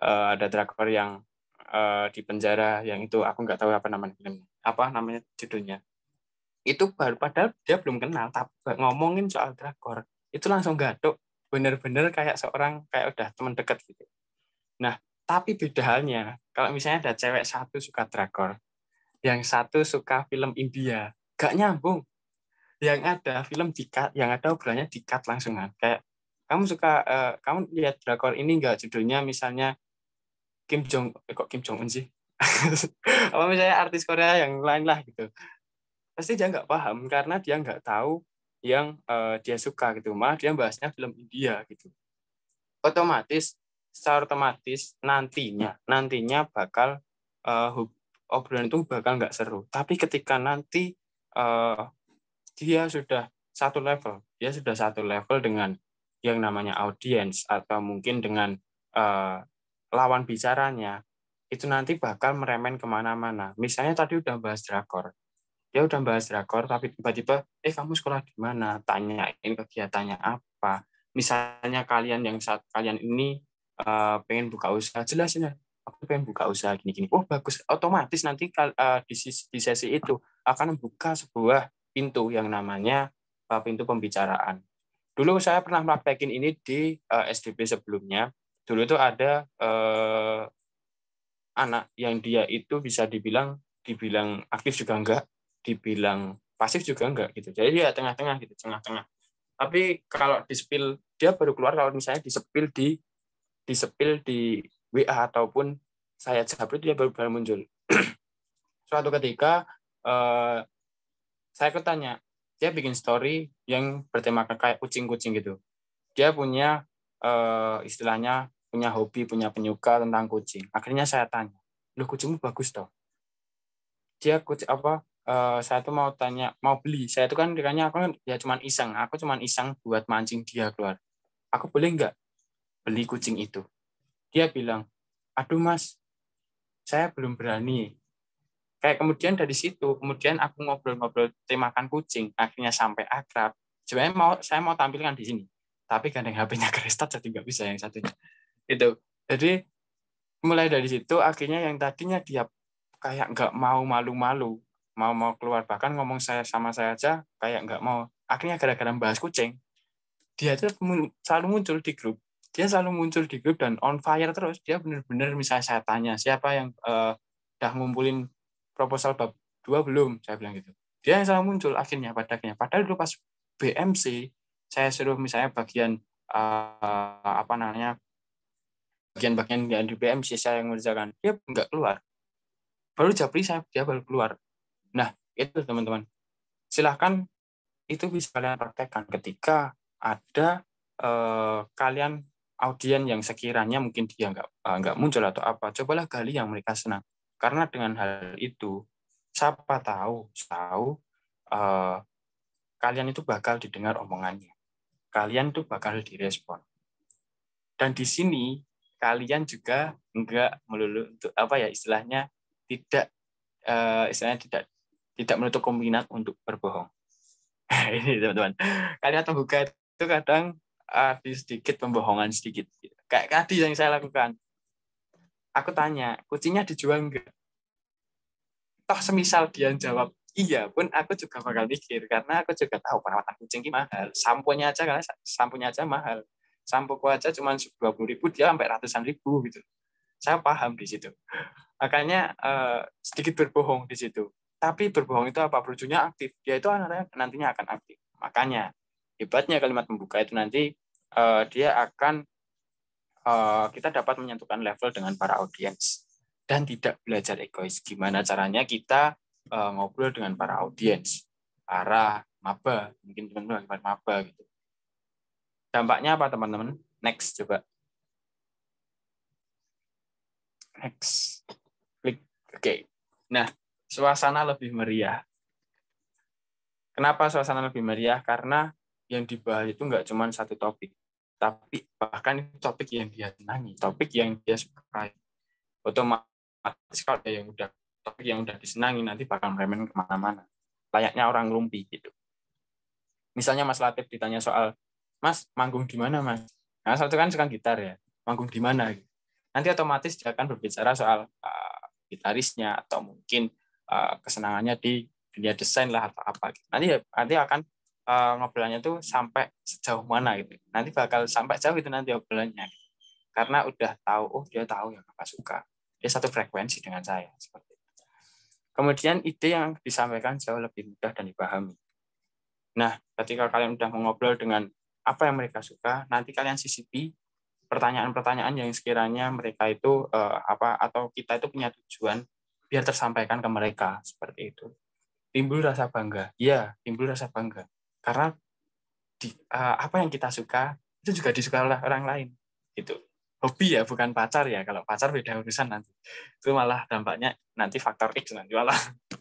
uh, ada drakor yang uh, di penjara yang itu aku nggak tahu apa namanya filmnya apa namanya judulnya itu baru padahal dia belum kenal tapi ngomongin soal drakor itu langsung gaduh, bener-bener kayak seorang kayak udah teman deket gitu nah tapi beda halnya kalau misalnya ada cewek satu suka drakor yang satu suka film India gak nyambung yang ada film dikat yang ada obrolannya dikat langsungan kayak kamu suka uh, kamu lihat drakor ini enggak judulnya misalnya Kim Jong eh, kok Kim Jong Un sih *laughs* apa misalnya artis Korea yang lain lah gitu pasti dia nggak paham karena dia nggak tahu yang uh, dia suka gitu malah dia bahasnya film India gitu otomatis secara otomatis nantinya nantinya bakal uh, obrolan itu bakal nggak seru tapi ketika nanti uh, dia sudah satu level dia sudah satu level dengan yang namanya audiens atau mungkin dengan uh, lawan bicaranya itu nanti bakal meremen kemana-mana. Misalnya tadi udah bahas drakor, dia ya udah bahas drakor tapi tiba-tiba eh kamu sekolah di mana tanyain kegiatannya apa misalnya kalian yang saat kalian ini uh, pengen buka usaha jelasin aku pengen buka usaha gini-gini oh bagus otomatis nanti uh, di, sisi, di sesi itu akan membuka sebuah pintu yang namanya uh, pintu pembicaraan dulu saya pernah praktekin ini di uh, SDP sebelumnya dulu itu ada uh, anak yang dia itu bisa dibilang dibilang aktif juga enggak dibilang pasif juga enggak gitu. Jadi ya tengah-tengah gitu, tengah-tengah. Tapi kalau di spill dia baru keluar kalau misalnya di spill di di spill di WA ataupun saya Jabri dia baru, baru muncul. *clears throat* Suatu ketika eh, saya ketanya, dia bikin story yang bertema kayak kucing-kucing gitu. Dia punya eh, istilahnya punya hobi, punya penyuka tentang kucing. Akhirnya saya tanya, "Loh, kucingmu bagus toh?" Dia kucing apa? Eh, saya tuh mau tanya mau beli saya tuh kan dikanya aku ya cuman iseng aku cuman iseng buat mancing dia keluar aku boleh nggak beli kucing itu dia bilang aduh mas saya belum berani kayak kemudian dari situ kemudian aku ngobrol-ngobrol temakan kucing akhirnya sampai akrab sebenarnya mau saya mau tampilkan di sini tapi gandeng HP-nya ke restart jadi nggak bisa yang satunya itu jadi mulai dari situ akhirnya yang tadinya dia kayak nggak mau malu-malu mau mau keluar bahkan ngomong saya sama saya aja kayak nggak mau akhirnya gara-gara bahas kucing dia tuh selalu muncul di grup dia selalu muncul di grup dan on fire terus dia benar-benar misalnya saya tanya siapa yang uh, udah ngumpulin proposal bab dua belum saya bilang gitu dia yang selalu muncul akhirnya pada akhirnya padahal dulu pas BMC saya suruh misalnya bagian uh, apa namanya bagian-bagian yang di BMC saya yang mengerjakan dia nggak keluar baru Japri saya dia baru keluar Nah, itu teman-teman. Silahkan itu bisa kalian praktekkan ketika ada eh, kalian audien yang sekiranya mungkin dia nggak eh, nggak muncul atau apa, cobalah gali yang mereka senang. Karena dengan hal itu, siapa tahu tahu eh, kalian itu bakal didengar omongannya, kalian itu bakal direspon. Dan di sini kalian juga nggak melulu untuk apa ya istilahnya tidak eh, istilahnya tidak tidak menutup kemungkinan untuk berbohong. *laughs* ini teman-teman. atau buka itu kadang ada sedikit pembohongan sedikit. Kayak tadi yang saya lakukan. Aku tanya, kucingnya dijual enggak? Toh semisal dia jawab iya pun aku juga bakal mikir karena aku juga tahu perawatan kucing ini mahal. sampunya aja karena sampunya aja mahal. ku aja cuma dua puluh ribu dia sampai ratusan ribu gitu. Saya paham di situ. Makanya uh, sedikit berbohong di situ tapi berbohong itu apa? Berujungnya aktif. yaitu itu anak nantinya akan aktif. Makanya hebatnya kalimat membuka itu nanti uh, dia akan uh, kita dapat menyentuhkan level dengan para audiens dan tidak belajar egois. Gimana caranya kita uh, ngobrol dengan para audiens, para maba, mungkin teman-teman maba gitu. Dampaknya apa teman-teman? Next coba. Next. Klik. Oke. Okay. Nah, suasana lebih meriah. Kenapa suasana lebih meriah? Karena yang dibahas itu nggak cuma satu topik, tapi bahkan topik yang dia senangi, topik yang dia sukai. Otomatis kalau yang udah topik yang udah disenangi nanti bakal remen kemana-mana. Layaknya orang lumpi gitu. Misalnya Mas Latif ditanya soal, Mas, manggung di mana, Mas? Nah, satu kan sekarang gitar ya, manggung di mana? Nanti otomatis dia akan berbicara soal uh, gitarisnya atau mungkin Eh, kesenangannya di dunia desain lah atau apa gitu. nanti ya, nanti akan uh, eh, ngobrolannya tuh sampai sejauh mana gitu nanti bakal sampai jauh itu nanti obrolannya gitu. karena udah tahu oh dia tahu yang apa suka dia satu frekuensi dengan saya seperti itu. kemudian ide yang disampaikan jauh lebih mudah dan dipahami nah ketika kalian udah mengobrol dengan apa yang mereka suka nanti kalian CCP pertanyaan-pertanyaan yang sekiranya mereka itu uh, apa atau kita itu punya tujuan biar tersampaikan ke mereka seperti itu timbul rasa bangga ya timbul rasa bangga karena di, uh, apa yang kita suka itu juga disuka oleh orang lain gitu hobi ya bukan pacar ya kalau pacar beda urusan nanti itu malah dampaknya nanti faktor X nanti malah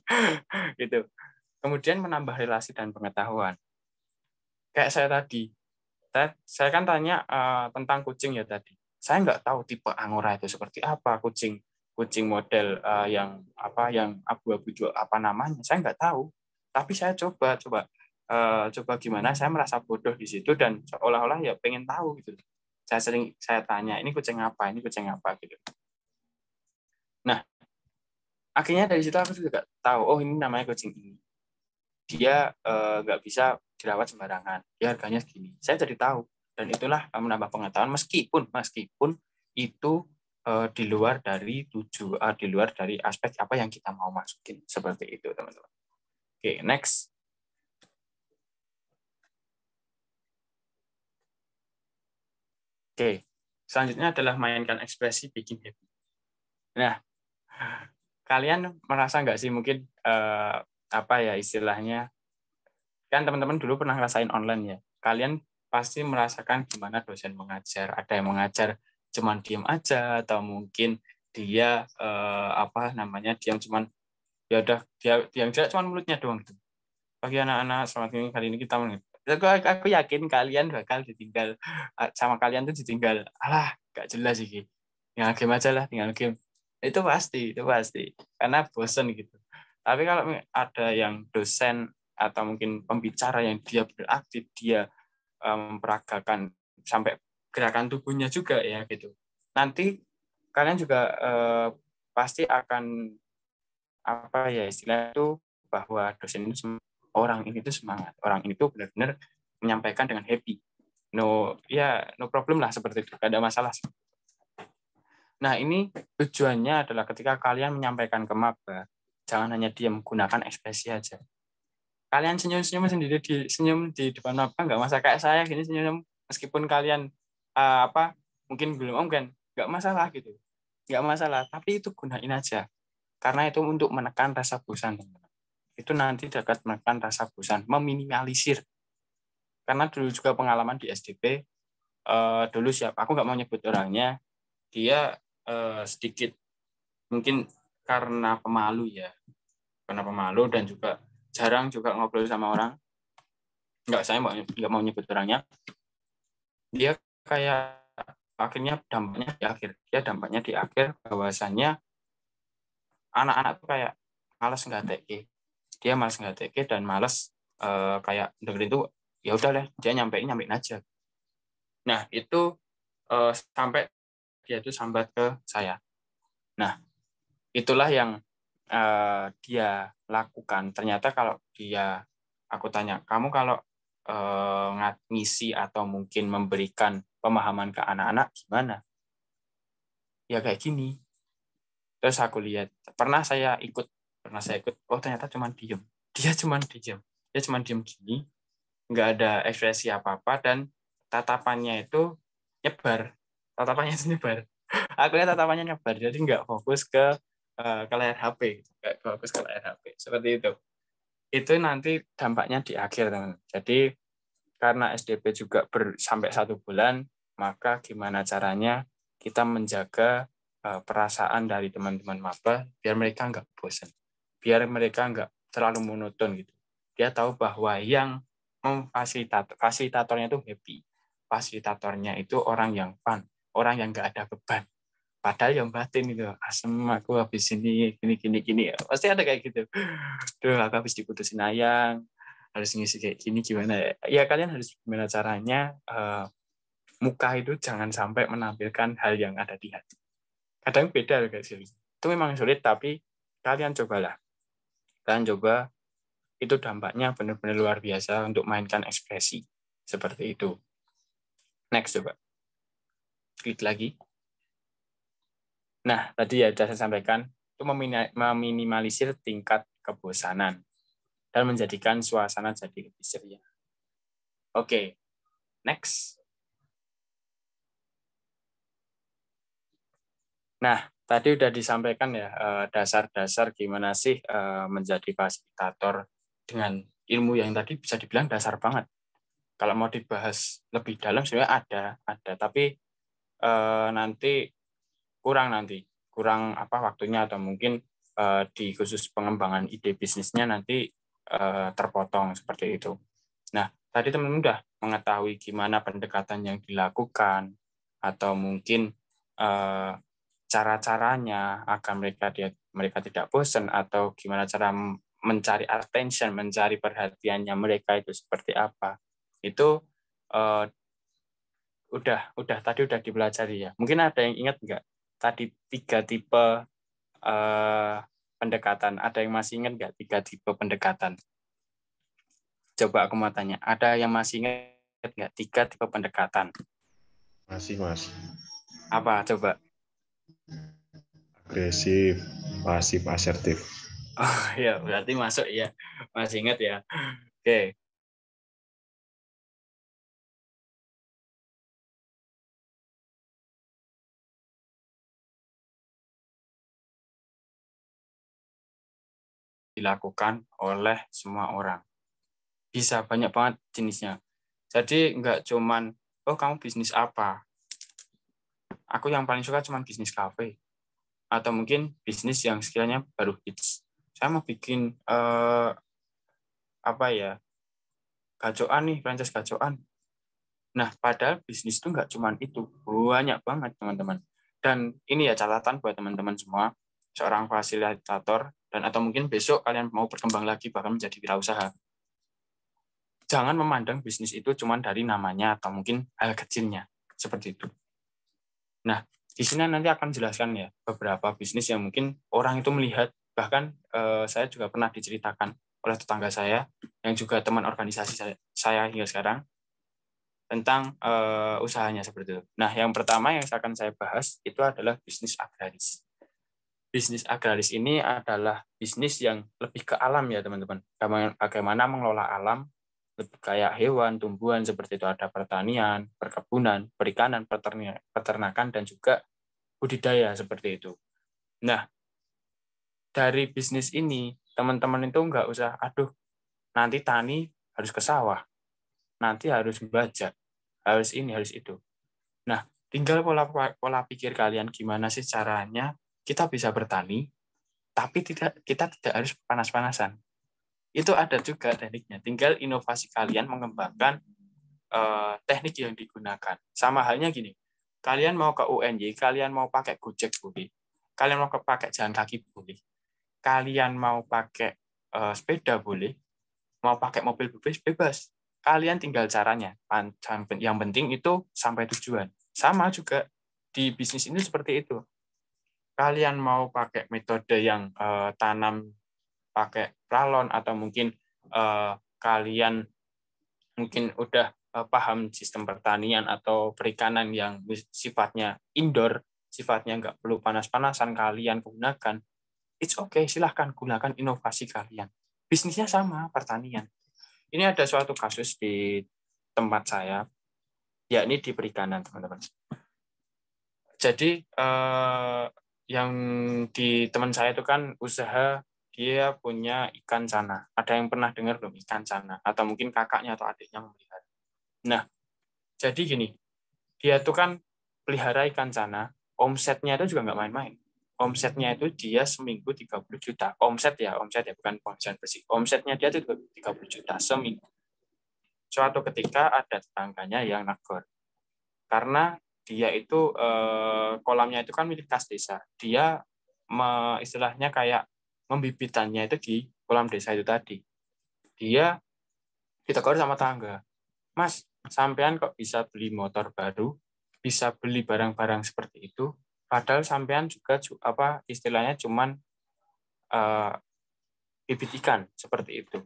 *laughs* gitu kemudian menambah relasi dan pengetahuan kayak saya tadi saya kan tanya uh, tentang kucing ya tadi saya nggak tahu tipe angora itu seperti apa kucing kucing model uh, yang apa yang abu-abu apa namanya saya nggak tahu tapi saya coba coba uh, coba gimana saya merasa bodoh di situ dan seolah-olah ya pengen tahu gitu saya sering saya tanya ini kucing apa ini kucing apa gitu nah akhirnya dari situ aku juga tahu oh ini namanya kucing ini dia eh, nggak uh, bisa dirawat sembarangan dia harganya segini saya jadi tahu dan itulah menambah pengetahuan meskipun meskipun itu uh, di luar dari tujuh eh, uh, di luar dari aspek apa yang kita mau masukin seperti itu teman-teman. Oke okay, next. Oke okay, selanjutnya adalah mainkan ekspresi bikin happy. Nah kalian merasa nggak sih mungkin uh, apa ya istilahnya kan teman-teman dulu pernah ngerasain online ya kalian pasti merasakan gimana dosen mengajar ada yang mengajar cuman diem aja atau mungkin dia eh, apa namanya diam cuman ya udah dia yang jelek cuman mulutnya doang gitu. Bagi anak-anak selamat ini kali ini kita aku, aku yakin kalian bakal ditinggal eh, sama kalian tuh ditinggal alah gak jelas sih tinggal game aja lah tinggal game itu pasti itu pasti karena bosen gitu tapi kalau ada yang dosen atau mungkin pembicara yang dia beraktif dia eh, memperagakan sampai gerakan tubuhnya juga ya gitu. Nanti kalian juga eh, pasti akan apa ya istilah itu bahwa dosen itu orang ini tuh semangat, orang ini tuh benar-benar menyampaikan dengan happy. No, ya no problem lah seperti itu, gak ada masalah. Nah ini tujuannya adalah ketika kalian menyampaikan ke maba, jangan hanya diam, gunakan ekspresi aja. Kalian senyum-senyum sendiri di senyum di depan apa nggak masa kayak saya gini senyum meskipun kalian uh, apa mungkin belum om oh, kan nggak masalah gitu nggak masalah tapi itu gunain aja karena itu untuk menekan rasa bosan itu nanti dapat menekan rasa bosan meminimalisir karena dulu juga pengalaman di SDP uh, eh, dulu siap aku nggak mau nyebut orangnya dia uh, sedikit mungkin karena pemalu ya karena pemalu dan juga jarang juga ngobrol sama orang nggak saya nggak mau nyebut orangnya dia kayak akhirnya dampaknya di akhir ya dampaknya di akhir bahwasannya anak-anak tuh kayak malas nggak take dia malas nggak take dan malas uh, eh, kayak dengerin itu ya udah deh dia nyampein nyampein aja nah itu uh, sampai dia itu sambat ke saya nah itulah yang uh, dia lakukan ternyata kalau dia aku tanya kamu kalau ngisi atau mungkin memberikan pemahaman ke anak-anak gimana ya kayak gini terus aku lihat pernah saya ikut pernah saya ikut oh ternyata cuma *laughs* diem dia cuma diem dia cuma diem gini nggak ada ekspresi apa apa dan tatapannya itu nyebar tatapannya itu nyebar *laughs* aku lihat tatapannya nyebar jadi nggak fokus ke eh, ke layar HP nggak fokus ke layar HP seperti itu itu nanti dampaknya di akhir teman jadi karena SDP juga ber, sampai satu bulan, maka gimana caranya kita menjaga uh, perasaan dari teman-teman maba biar mereka nggak bosan, biar mereka nggak terlalu monoton gitu. Dia tahu bahwa yang memfasilitator fasilitatornya itu happy, fasilitatornya itu orang yang fun, orang yang nggak ada beban. Padahal yang batin itu asem aku habis ini gini gini gini pasti ada kayak gitu. Duh aku habis diputusin ayang, harus ngisi kayak gini gimana ya ya kalian harus gimana caranya uh, muka itu jangan sampai menampilkan hal yang ada di hati kadang beda guys itu memang sulit tapi kalian cobalah kalian coba itu dampaknya benar-benar luar biasa untuk mainkan ekspresi seperti itu next coba klik lagi nah tadi ya sudah saya sampaikan itu meminimalisir tingkat kebosanan dan menjadikan suasana jadi lebih ceria. Iya. Oke, okay, next. Nah, tadi sudah disampaikan ya eh, dasar-dasar gimana sih eh, menjadi fasilitator dengan ilmu yang tadi bisa dibilang dasar banget. Kalau mau dibahas lebih dalam sebenarnya ada, ada, tapi eh, nanti kurang nanti, kurang apa waktunya atau mungkin di khusus pengembangan ide bisnisnya nanti Eh, terpotong seperti itu. Nah, tadi teman-teman sudah mengetahui gimana pendekatan yang dilakukan atau mungkin eh, cara-caranya akan mereka dia, mereka tidak bosan atau gimana cara mencari attention, mencari perhatiannya mereka itu seperti apa. Itu eh, udah udah tadi udah dipelajari ya. Mungkin ada yang ingat enggak tadi tiga tipe eh, pendekatan. Ada yang masih ingat nggak tiga tipe pendekatan? Coba aku mau tanya, ada yang masih ingat nggak tiga tipe pendekatan? Masih, Mas. Apa? Coba. Agresif, pasif, asertif. Oh ya, berarti masuk ya. Masih ingat ya. Oke. dilakukan oleh semua orang. Bisa banyak banget jenisnya. Jadi nggak cuman, oh kamu bisnis apa? Aku yang paling suka cuman bisnis kafe. Atau mungkin bisnis yang sekiranya baru hits. Saya mau bikin eh, apa ya, gacoan nih, franchise gacoan. Nah, padahal bisnis itu nggak cuman itu. Banyak banget, teman-teman. Dan ini ya catatan buat teman-teman semua seorang fasilitator dan atau mungkin besok kalian mau berkembang lagi bahkan menjadi wirausaha. Jangan memandang bisnis itu cuma dari namanya atau mungkin hal kecilnya seperti itu. Nah, di sini nanti akan jelaskan ya beberapa bisnis yang mungkin orang itu melihat bahkan eh, saya juga pernah diceritakan oleh tetangga saya yang juga teman organisasi saya, saya hingga sekarang tentang uh, usahanya seperti itu. Nah, yang pertama yang akan saya bahas itu adalah bisnis agraris bisnis agraris ini adalah bisnis yang lebih ke alam ya teman-teman. Bagaimana mengelola alam lebih kayak hewan, tumbuhan seperti itu ada pertanian, perkebunan, perikanan, peternakan dan juga budidaya seperti itu. Nah, dari bisnis ini teman-teman itu nggak usah, aduh nanti tani harus ke sawah, nanti harus baca, harus ini harus itu. Nah, tinggal pola pola pikir kalian gimana sih caranya kita bisa bertani, tapi tidak kita tidak harus panas-panasan. Itu ada juga tekniknya. Tinggal inovasi kalian mengembangkan uh, teknik yang digunakan. Sama halnya gini, kalian mau ke UNJ, kalian mau pakai Gojek boleh, kalian mau pakai jalan kaki boleh, kalian mau pakai uh, sepeda boleh, mau pakai mobil bebas bebas. Kalian tinggal caranya. Yang penting itu sampai tujuan. Sama juga di bisnis ini seperti itu kalian mau pakai metode yang uh, tanam pakai pralon atau mungkin uh, kalian mungkin udah uh, paham sistem pertanian atau perikanan yang sifatnya indoor, sifatnya nggak perlu panas-panasan kalian gunakan. It's okay, silahkan gunakan inovasi kalian. Bisnisnya sama pertanian. Ini ada suatu kasus di tempat saya, yakni di perikanan, teman-teman. Jadi yang di teman saya itu kan usaha dia punya ikan sana. Ada yang pernah dengar belum ikan sana? Atau mungkin kakaknya atau adiknya melihat Nah, jadi gini, dia itu kan pelihara ikan sana, omsetnya itu juga nggak main-main. Omsetnya itu dia seminggu 30 juta. Omset ya, omset ya, bukan penghasilan bersih. Omsetnya dia itu 30 juta seminggu. Suatu ketika ada tetangganya yang nagor. Karena dia itu eh, kolamnya itu kan milik kas desa. Dia me, istilahnya kayak membibitannya itu di kolam desa itu tadi. Dia ditegur sama tangga. Mas, sampean kok bisa beli motor baru, bisa beli barang-barang seperti itu, padahal sampean juga apa istilahnya cuman eh, bibit ikan seperti itu.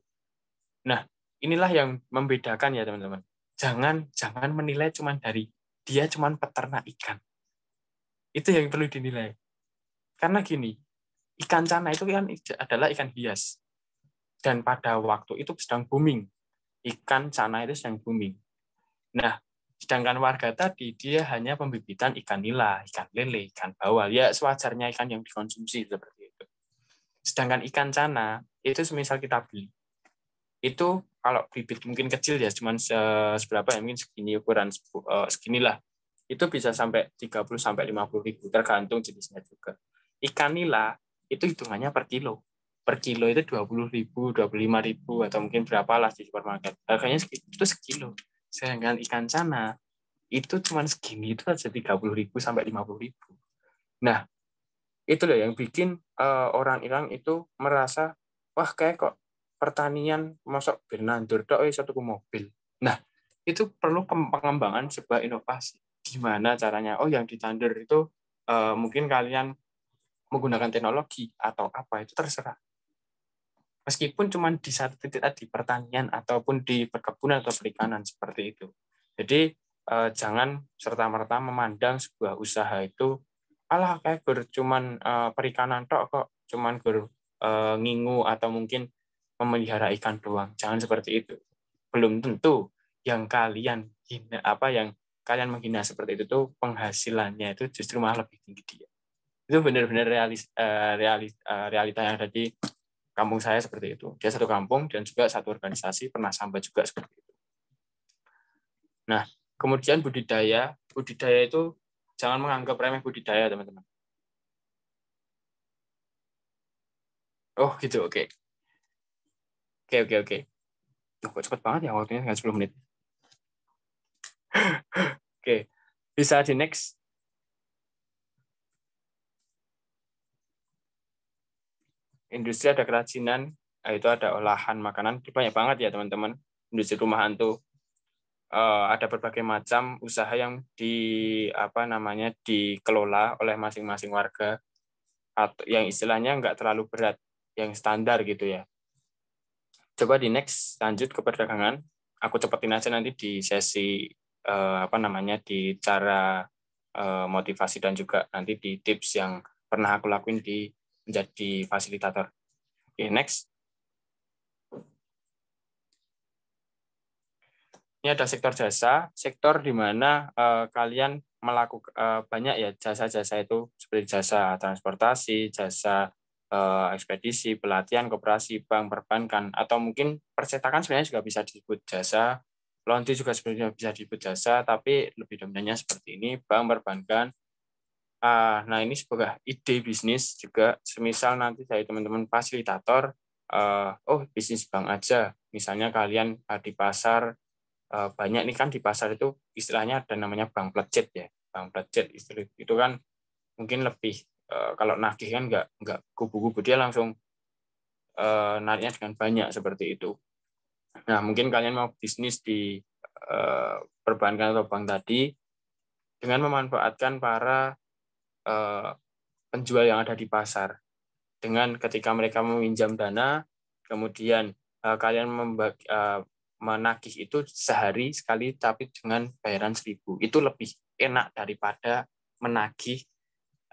Nah, inilah yang membedakan ya teman-teman. Jangan jangan menilai cuman dari dia cuman peternak ikan. Itu yang perlu dinilai. Karena gini, ikan cana itu kan adalah ikan hias. Dan pada waktu itu sedang booming. Ikan cana itu sedang booming. Nah, sedangkan warga tadi dia hanya pembibitan ikan nila, ikan lele, ikan bawal. Ya, sewajarnya ikan yang dikonsumsi seperti itu. Sedangkan ikan cana itu semisal kita beli, itu kalau bibit mungkin kecil ya cuman se seberapa ya mungkin segini ukuran uh, eh, seginilah itu bisa sampai 30 sampai 50 ribu tergantung jenisnya juga ikan nila itu hitungannya per kilo per kilo itu 20 ribu 25 ribu atau mungkin berapa lah di supermarket harganya itu sekilo sedangkan ikan cana itu cuma segini itu aja 30 ribu sampai 50 ribu nah itu loh yang bikin uh, orang Iran itu merasa wah kayak kok pertanian mosok benandur tok satu mobil. Nah, itu perlu pengembangan sebuah inovasi. Gimana caranya? Oh, yang ditandur itu uh, mungkin kalian menggunakan teknologi atau apa itu terserah. Meskipun cuma di satu titik tadi pertanian ataupun di perkebunan atau perikanan seperti itu. Jadi eh, jangan serta merta memandang sebuah usaha itu alah kayak eh, perikanan tok kok cuman ber eh, ngingu atau mungkin memelihara ikan doang. Jangan seperti itu. Belum tentu yang kalian hina apa yang kalian menghina seperti itu tuh penghasilannya itu justru malah lebih tinggi dia. Itu benar-benar realis, uh, realis uh, realita yang ada di kampung saya seperti itu. Dia satu kampung dan juga satu organisasi pernah sampai juga seperti itu. Nah, kemudian budidaya, budidaya itu jangan menganggap remeh budidaya, teman-teman. Oh, gitu, oke. Okay. Oke, oke, oke. Tuh, kok cepet banget ya waktunya tinggal 10 menit. *laughs* oke, bisa di next. Industri ada kerajinan, eh, itu ada olahan makanan, itu banyak banget ya teman-teman. Industri rumahan tuh uh, ada berbagai macam usaha yang di apa namanya dikelola oleh masing-masing warga atau yang istilahnya nggak terlalu berat, yang standar gitu ya coba di next lanjut ke perdagangan. Aku cepetin aja nanti di sesi eh, apa namanya di cara eh, motivasi dan juga nanti di tips yang pernah aku lakuin di menjadi fasilitator. Oke, okay, next. Ini ada sektor jasa, sektor di mana eh, kalian melakukan eh, banyak ya jasa-jasa itu seperti jasa transportasi, jasa eh, ekspedisi, pelatihan, koperasi, bank, perbankan, atau mungkin percetakan sebenarnya juga bisa disebut jasa, laundry juga sebenarnya bisa disebut jasa, tapi lebih dominannya seperti ini, bank, perbankan. Eh, nah ini sebuah ide bisnis juga, semisal nanti dari teman-teman fasilitator, eh, oh bisnis bank aja, misalnya kalian di pasar, eh, banyak nih kan di pasar itu istilahnya ada namanya bank plecet ya bank plecet itu kan mungkin lebih Eh, kalau nagih kan nggak nggak kubu-kubu dia langsung uh, eh, nariknya dengan banyak seperti itu. Nah mungkin kalian mau bisnis di uh, perbankan atau bank tadi dengan memanfaatkan para uh, penjual yang ada di pasar dengan ketika mereka meminjam dana kemudian uh, kalian membagi, uh, menagih itu sehari sekali tapi dengan bayaran seribu itu lebih enak daripada menagih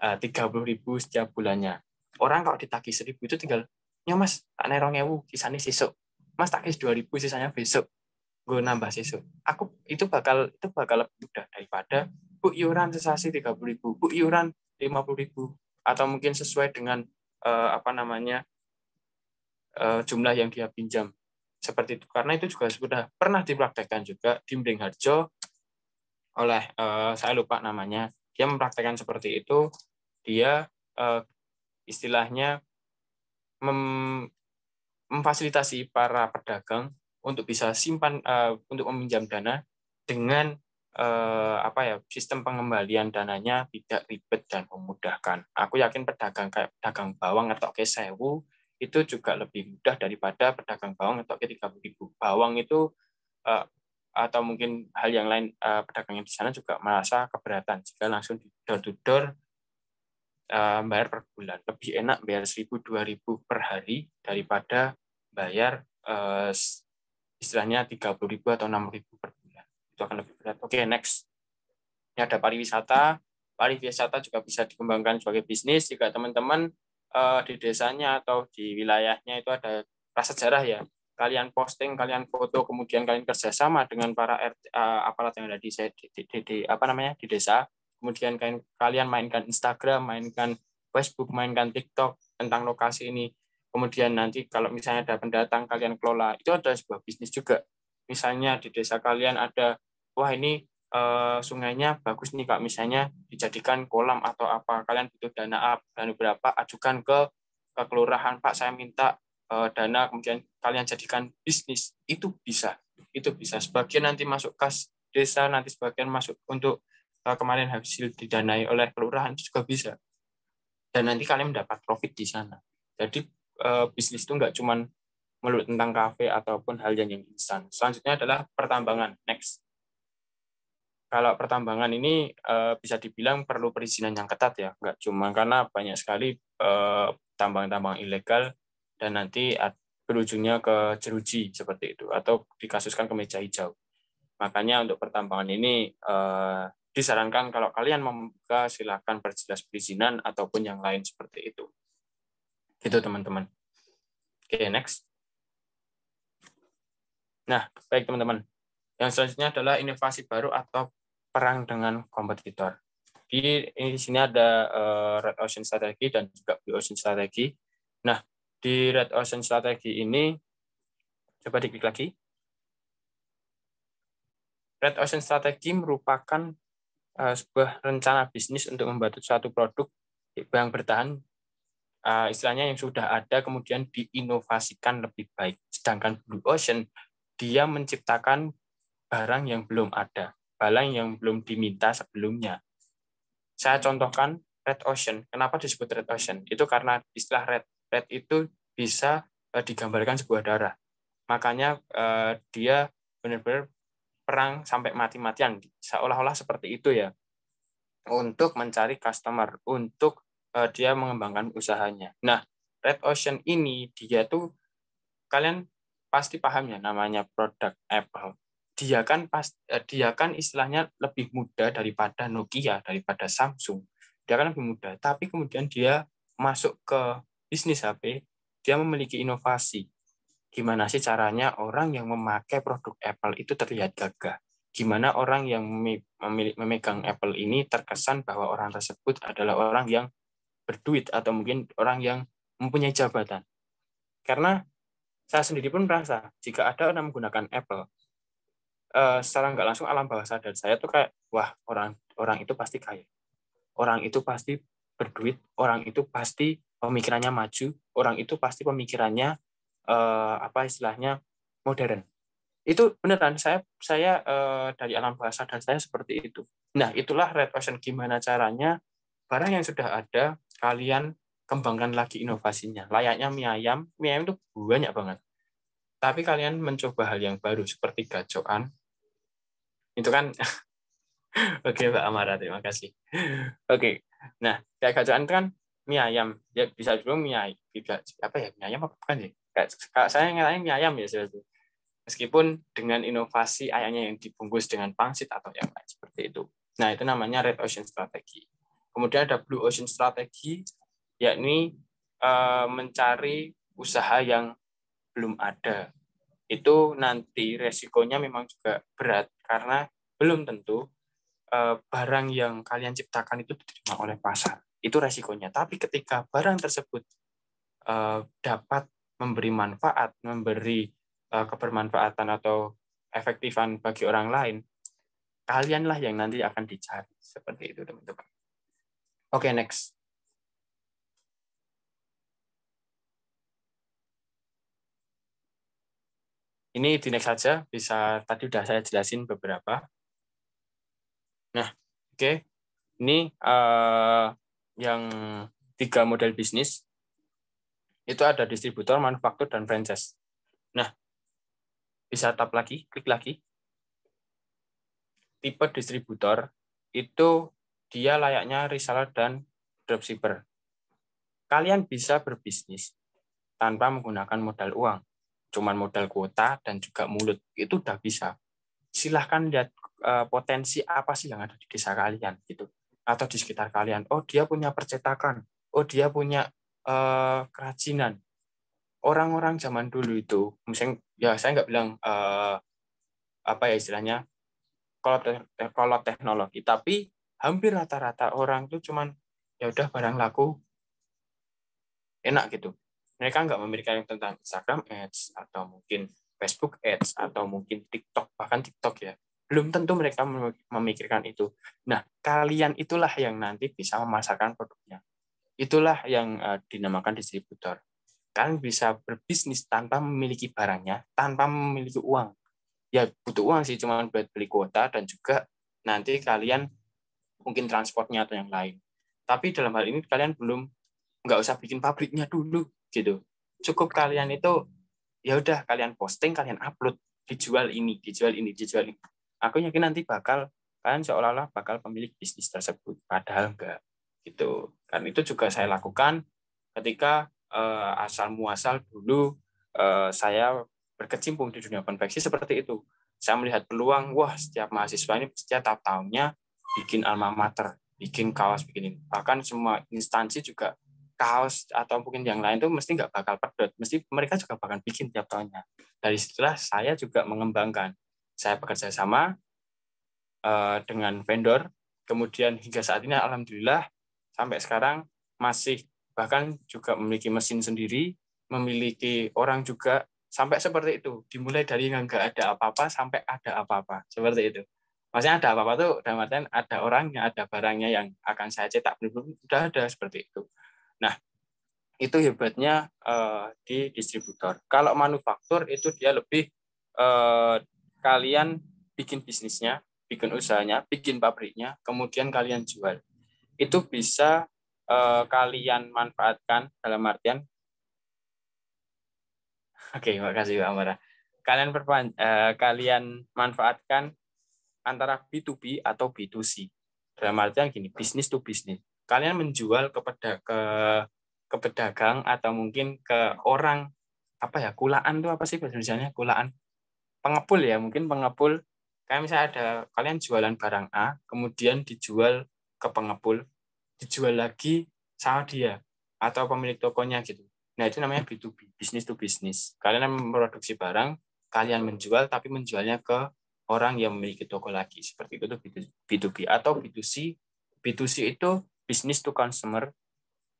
Eh, tiga puluh ribu setiap bulannya. Orang kalau ditagih seribu itu tinggal, ya mas, tak nerong ewu, sisanya sisuk Mas takis dua ribu, sisanya besok. Gue nambah sisuk Aku itu bakal itu bakal lebih mudah daripada bu iuran sesasi tiga puluh ribu, bu iuran lima puluh ribu, atau mungkin sesuai dengan uh, apa namanya uh, jumlah yang dia pinjam seperti itu karena itu juga sudah pernah dipraktekkan juga di Harjo oleh uh, saya lupa namanya dia mempraktekkan seperti itu dia uh, istilahnya mem memfasilitasi para pedagang untuk bisa simpan uh, untuk meminjam dana dengan uh, apa ya sistem pengembalian dananya tidak ribet dan memudahkan. Aku yakin pedagang kayak pedagang bawang atau ke sewu itu juga lebih mudah daripada pedagang bawang atau ke tiga ribu. Bawang itu uh, atau mungkin hal yang lain uh, pedagang yang di sana juga merasa keberatan jika langsung didor door Eh, bayar per bulan. Lebih enak bayar 1.000-2.000 per hari daripada bayar eh, istilahnya 30.000 atau 6.000 per bulan. Itu akan lebih berat. Oke, okay, next. Ini ada pariwisata. Pariwisata juga bisa dikembangkan sebagai bisnis jika teman-teman eh, di desanya atau di wilayahnya itu ada rasa sejarah ya kalian posting, kalian foto, kemudian kalian kerjasama dengan para RT, aparat yang ada di, di, di, di apa namanya di desa, kemudian kalian mainkan Instagram, mainkan Facebook, mainkan TikTok tentang lokasi ini. Kemudian nanti kalau misalnya ada pendatang kalian kelola, itu ada sebuah bisnis juga. Misalnya di desa kalian ada, wah ini eh, sungainya bagus nih kak, misalnya dijadikan kolam atau apa, kalian butuh dana up, dan berapa, ajukan ke, ke kelurahan, Pak saya minta eh, dana, kemudian kalian jadikan bisnis, itu bisa. Itu bisa. Sebagian nanti masuk kas desa, nanti sebagian masuk untuk Eh, kemarin hasil didanai oleh kelurahan itu juga bisa. Dan nanti kalian mendapat profit di sana. Jadi eh, bisnis itu nggak cuma melulu tentang kafe ataupun hal yang instan. Selanjutnya adalah pertambangan. Next. Kalau pertambangan ini uh, bisa dibilang perlu perizinan yang ketat ya, nggak cuma karena banyak sekali tambang-tambang ilegal dan nanti berujungnya ke jeruji seperti itu atau dikasuskan ke meja hijau. Makanya untuk pertambangan ini disarankan kalau kalian membuka silahkan perjelas perizinan ataupun yang lain seperti itu. Gitu teman-teman. Oke, okay, next. Nah, baik teman-teman. Yang selanjutnya adalah inovasi baru atau perang dengan kompetitor. Di, di sini ada uh, Red Ocean Strategy dan juga Blue Ocean Strategy. Nah, di Red Ocean Strategy ini, coba diklik lagi. Red Ocean Strategy merupakan uh, sebuah rencana bisnis untuk membantu suatu produk yang bertahan uh, istilahnya yang sudah ada kemudian diinovasikan lebih baik. Sedangkan Blue Ocean dia menciptakan barang yang belum ada, barang yang belum diminta sebelumnya. Saya contohkan Red Ocean. Kenapa disebut Red Ocean? Itu karena istilah red red itu bisa eh, digambarkan sebuah darah. Makanya uh, dia benar-benar perang sampai mati-matian seolah-olah seperti itu ya untuk mencari customer untuk uh, dia mengembangkan usahanya nah red ocean ini dia tuh kalian pasti paham ya namanya produk Apple dia kan pas uh, dia kan istilahnya lebih mudah daripada Nokia daripada Samsung dia kan lebih mudah. tapi kemudian dia masuk ke bisnis HP dia memiliki inovasi Gimana sih caranya orang yang memakai produk Apple itu terlihat gagah? Gimana orang yang memegang Apple ini terkesan bahwa orang tersebut adalah orang yang berduit atau mungkin orang yang mempunyai jabatan? Karena saya sendiri pun merasa jika ada orang menggunakan Apple, eh, secara nggak langsung alam bawah sadar saya tuh kayak wah orang orang itu pasti kaya, orang itu pasti berduit, orang itu pasti pemikirannya maju, orang itu pasti pemikirannya uh, apa istilahnya modern itu beneran saya saya uh, dari alam bahasa dan saya seperti itu nah itulah red ocean gimana caranya barang yang sudah ada kalian kembangkan lagi inovasinya layaknya mie ayam mie ayam itu banyak banget tapi kalian mencoba hal yang baru seperti gacoan itu kan *laughs* Oke Mbak Amara, terima kasih. Oke, nah kayak gacokan itu kan mie ayam, ya bisa juga mie ayam, apa ya mie ayam apa bukan sih? saya ngelain mie ayam ya seperti meskipun dengan inovasi ayamnya yang dibungkus dengan pangsit atau yang lain seperti itu. Nah itu namanya red ocean strategi. Kemudian ada blue ocean strategi, yakni eh, mencari usaha yang belum ada. Itu nanti resikonya memang juga berat karena belum tentu eh, barang yang kalian ciptakan itu diterima oleh pasar. Itu resikonya. Tapi ketika barang tersebut eh, dapat memberi manfaat, memberi uh, kebermanfaatan atau efektifan bagi orang lain, kalianlah yang nanti akan dicari. Seperti itu, teman-teman. Oke, okay, next. Ini di next saja, bisa tadi sudah saya jelasin beberapa. Nah, oke. Okay. Ini uh, yang tiga model bisnis itu ada distributor, manufaktur, dan franchise. Nah, bisa tap lagi, klik lagi. Tipe distributor itu dia layaknya reseller dan dropshipper. Kalian bisa berbisnis tanpa menggunakan modal uang, cuman modal kuota dan juga mulut. Itu udah bisa. Silahkan lihat eh, potensi apa sih yang ada di desa kalian gitu atau di sekitar kalian. Oh, dia punya percetakan. Oh, dia punya uh, kerajinan. Orang-orang zaman dulu itu, misalnya ya saya nggak bilang uh, apa ya istilahnya kalau te eh, kalau teknologi, tapi hampir rata-rata orang itu cuman ya udah barang laku enak gitu. Mereka nggak yang tentang Instagram ads atau mungkin Facebook ads atau mungkin TikTok bahkan TikTok ya belum tentu mereka memikirkan itu. Nah, kalian itulah yang nanti bisa memasarkan produknya. Itulah yang uh, dinamakan distributor. Kalian bisa berbisnis tanpa memiliki barangnya, tanpa memiliki uang. Ya butuh uang sih, cuma buat beli kuota dan juga nanti kalian mungkin transportnya atau yang lain. Tapi dalam hal ini kalian belum nggak usah bikin pabriknya dulu gitu. Cukup kalian itu ya udah kalian posting, kalian upload, dijual ini, dijual ini, dijual ini. Aku yakin nanti bakal kalian seolah-olah bakal pemilik bisnis tersebut, padahal enggak gitu dan itu juga saya lakukan ketika uh, asal muasal dulu uh, saya berkecimpung di dunia konveksi seperti itu saya melihat peluang wah setiap mahasiswa ini setiap tahap tahunnya bikin alma mater bikin kaos bikin ini bahkan semua instansi juga kaos atau mungkin yang lain itu mesti nggak bakal pedot mesti mereka juga bakal bikin tiap tahunnya dari situlah saya juga mengembangkan saya bekerja sama uh, dengan vendor kemudian hingga saat ini alhamdulillah sampai sekarang masih bahkan juga memiliki mesin sendiri, memiliki orang juga sampai seperti itu. Dimulai dari yang nggak ada apa-apa sampai ada apa-apa seperti itu. Maksudnya ada apa-apa tuh dalam artian ada orangnya, ada barangnya yang akan saya cetak belum udah ada seperti itu. Nah itu hebatnya uh, di distributor. Kalau manufaktur itu dia lebih uh, kalian bikin bisnisnya, bikin usahanya, bikin pabriknya, kemudian kalian jual itu bisa uh, kalian manfaatkan dalam artian *laughs* Oke, okay, makasih Pak Amara. Kalian perpan eh, kalian manfaatkan antara B2B atau B2C. Dalam artian gini, bisnis to bisnis. Kalian menjual ke ke ke pedagang atau mungkin ke orang apa ya kulaan tuh apa sih biasanya, kulaan pengepul ya mungkin pengepul kayak misalnya ada kalian jualan barang A kemudian dijual ke pengepul dijual lagi sama dia atau pemilik tokonya gitu. Nah itu namanya B2B, bisnis to bisnis. Kalian memproduksi barang, kalian menjual tapi menjualnya ke orang yang memiliki toko lagi. Seperti itu B2B atau B2C. B2C itu bisnis to consumer,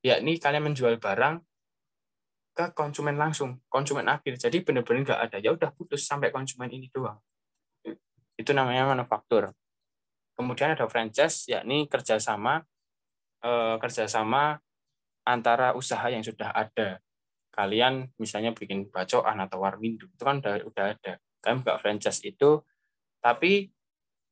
yakni kalian menjual barang ke konsumen langsung, konsumen akhir. Jadi benar-benar nggak ada. Ya udah putus sampai konsumen ini doang. Itu namanya manufaktur. Kemudian ada franchise, yakni kerjasama eh, kerjasama antara usaha yang sudah ada. Kalian misalnya bikin bacoan atau warmindo, itu kan udah, udah ada. Kalian buka franchise itu, tapi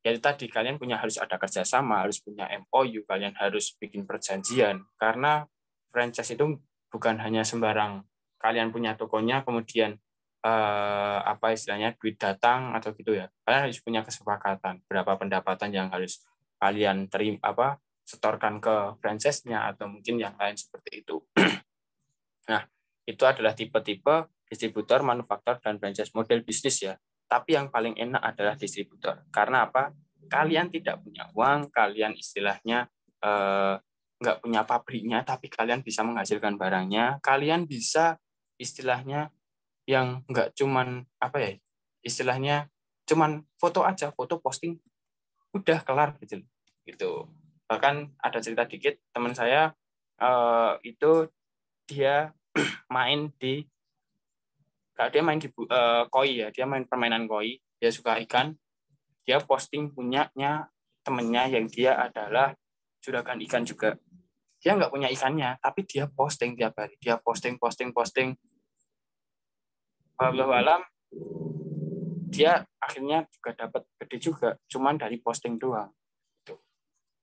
ya tadi kalian punya harus ada kerjasama, harus punya MOU, kalian harus bikin perjanjian. Karena franchise itu bukan hanya sembarang kalian punya tokonya, kemudian eh, apa istilahnya duit datang atau gitu ya. Kalian harus punya kesepakatan berapa pendapatan yang harus kalian terima apa setorkan ke franchise-nya atau mungkin yang lain seperti itu. *clears throat* nah, itu adalah tipe-tipe distributor, manufaktur dan franchise model bisnis ya. Tapi yang paling enak adalah distributor. Karena apa? Kalian tidak punya uang, kalian istilahnya eh, nggak punya pabriknya, tapi kalian bisa menghasilkan barangnya. Kalian bisa istilahnya yang nggak cuman apa ya istilahnya cuman foto aja foto posting udah kelar gitu gitu bahkan ada cerita dikit teman saya uh, itu *clears throat* dia main di dia main di uh, koi ya dia main permainan koi dia suka ikan dia posting punyanya temennya yang dia adalah juragan ikan juga dia nggak punya ikannya tapi dia posting tiap hari dia posting posting posting Wallahu alam dia akhirnya juga dapat gede juga, cuman dari posting doang.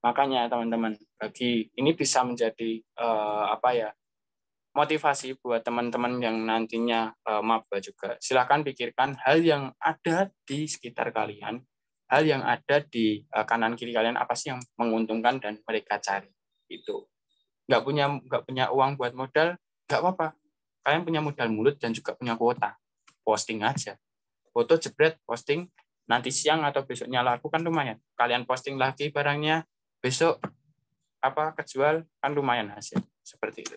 Makanya teman-teman, bagi ini bisa menjadi uh, apa ya motivasi buat teman-teman yang nantinya uh, maba juga. Silahkan pikirkan hal yang ada di sekitar kalian, hal yang ada di uh, kanan kiri kalian apa sih yang menguntungkan dan mereka cari itu. Nggak punya nggak punya uang buat modal, nggak apa-apa. Kalian punya modal mulut dan juga punya kuota posting aja foto jebret posting nanti siang atau besoknya laku kan lumayan kalian posting lagi barangnya besok apa kejual kan lumayan hasil seperti itu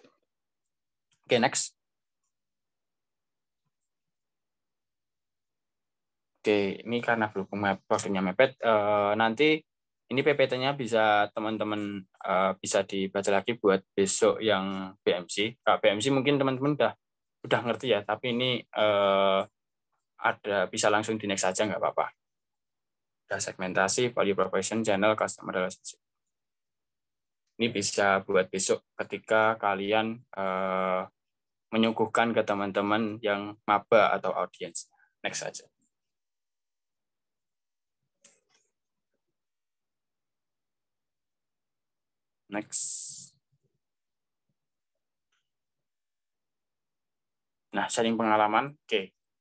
oke next Oke, ini karena belum waktunya mepet, eh, nanti ini PPT-nya bisa teman-teman eh, bisa dibaca lagi buat besok yang BMC. Nah, BMC mungkin teman-teman udah udah ngerti ya, tapi ini eh, ada bisa langsung di next saja nggak apa-apa. Udah segmentasi, value proposition, channel, customer relationship. Ini bisa buat besok ketika kalian eh, menyuguhkan ke teman-teman yang maba atau audience. Next saja. Next. Nah, sharing pengalaman. Oke,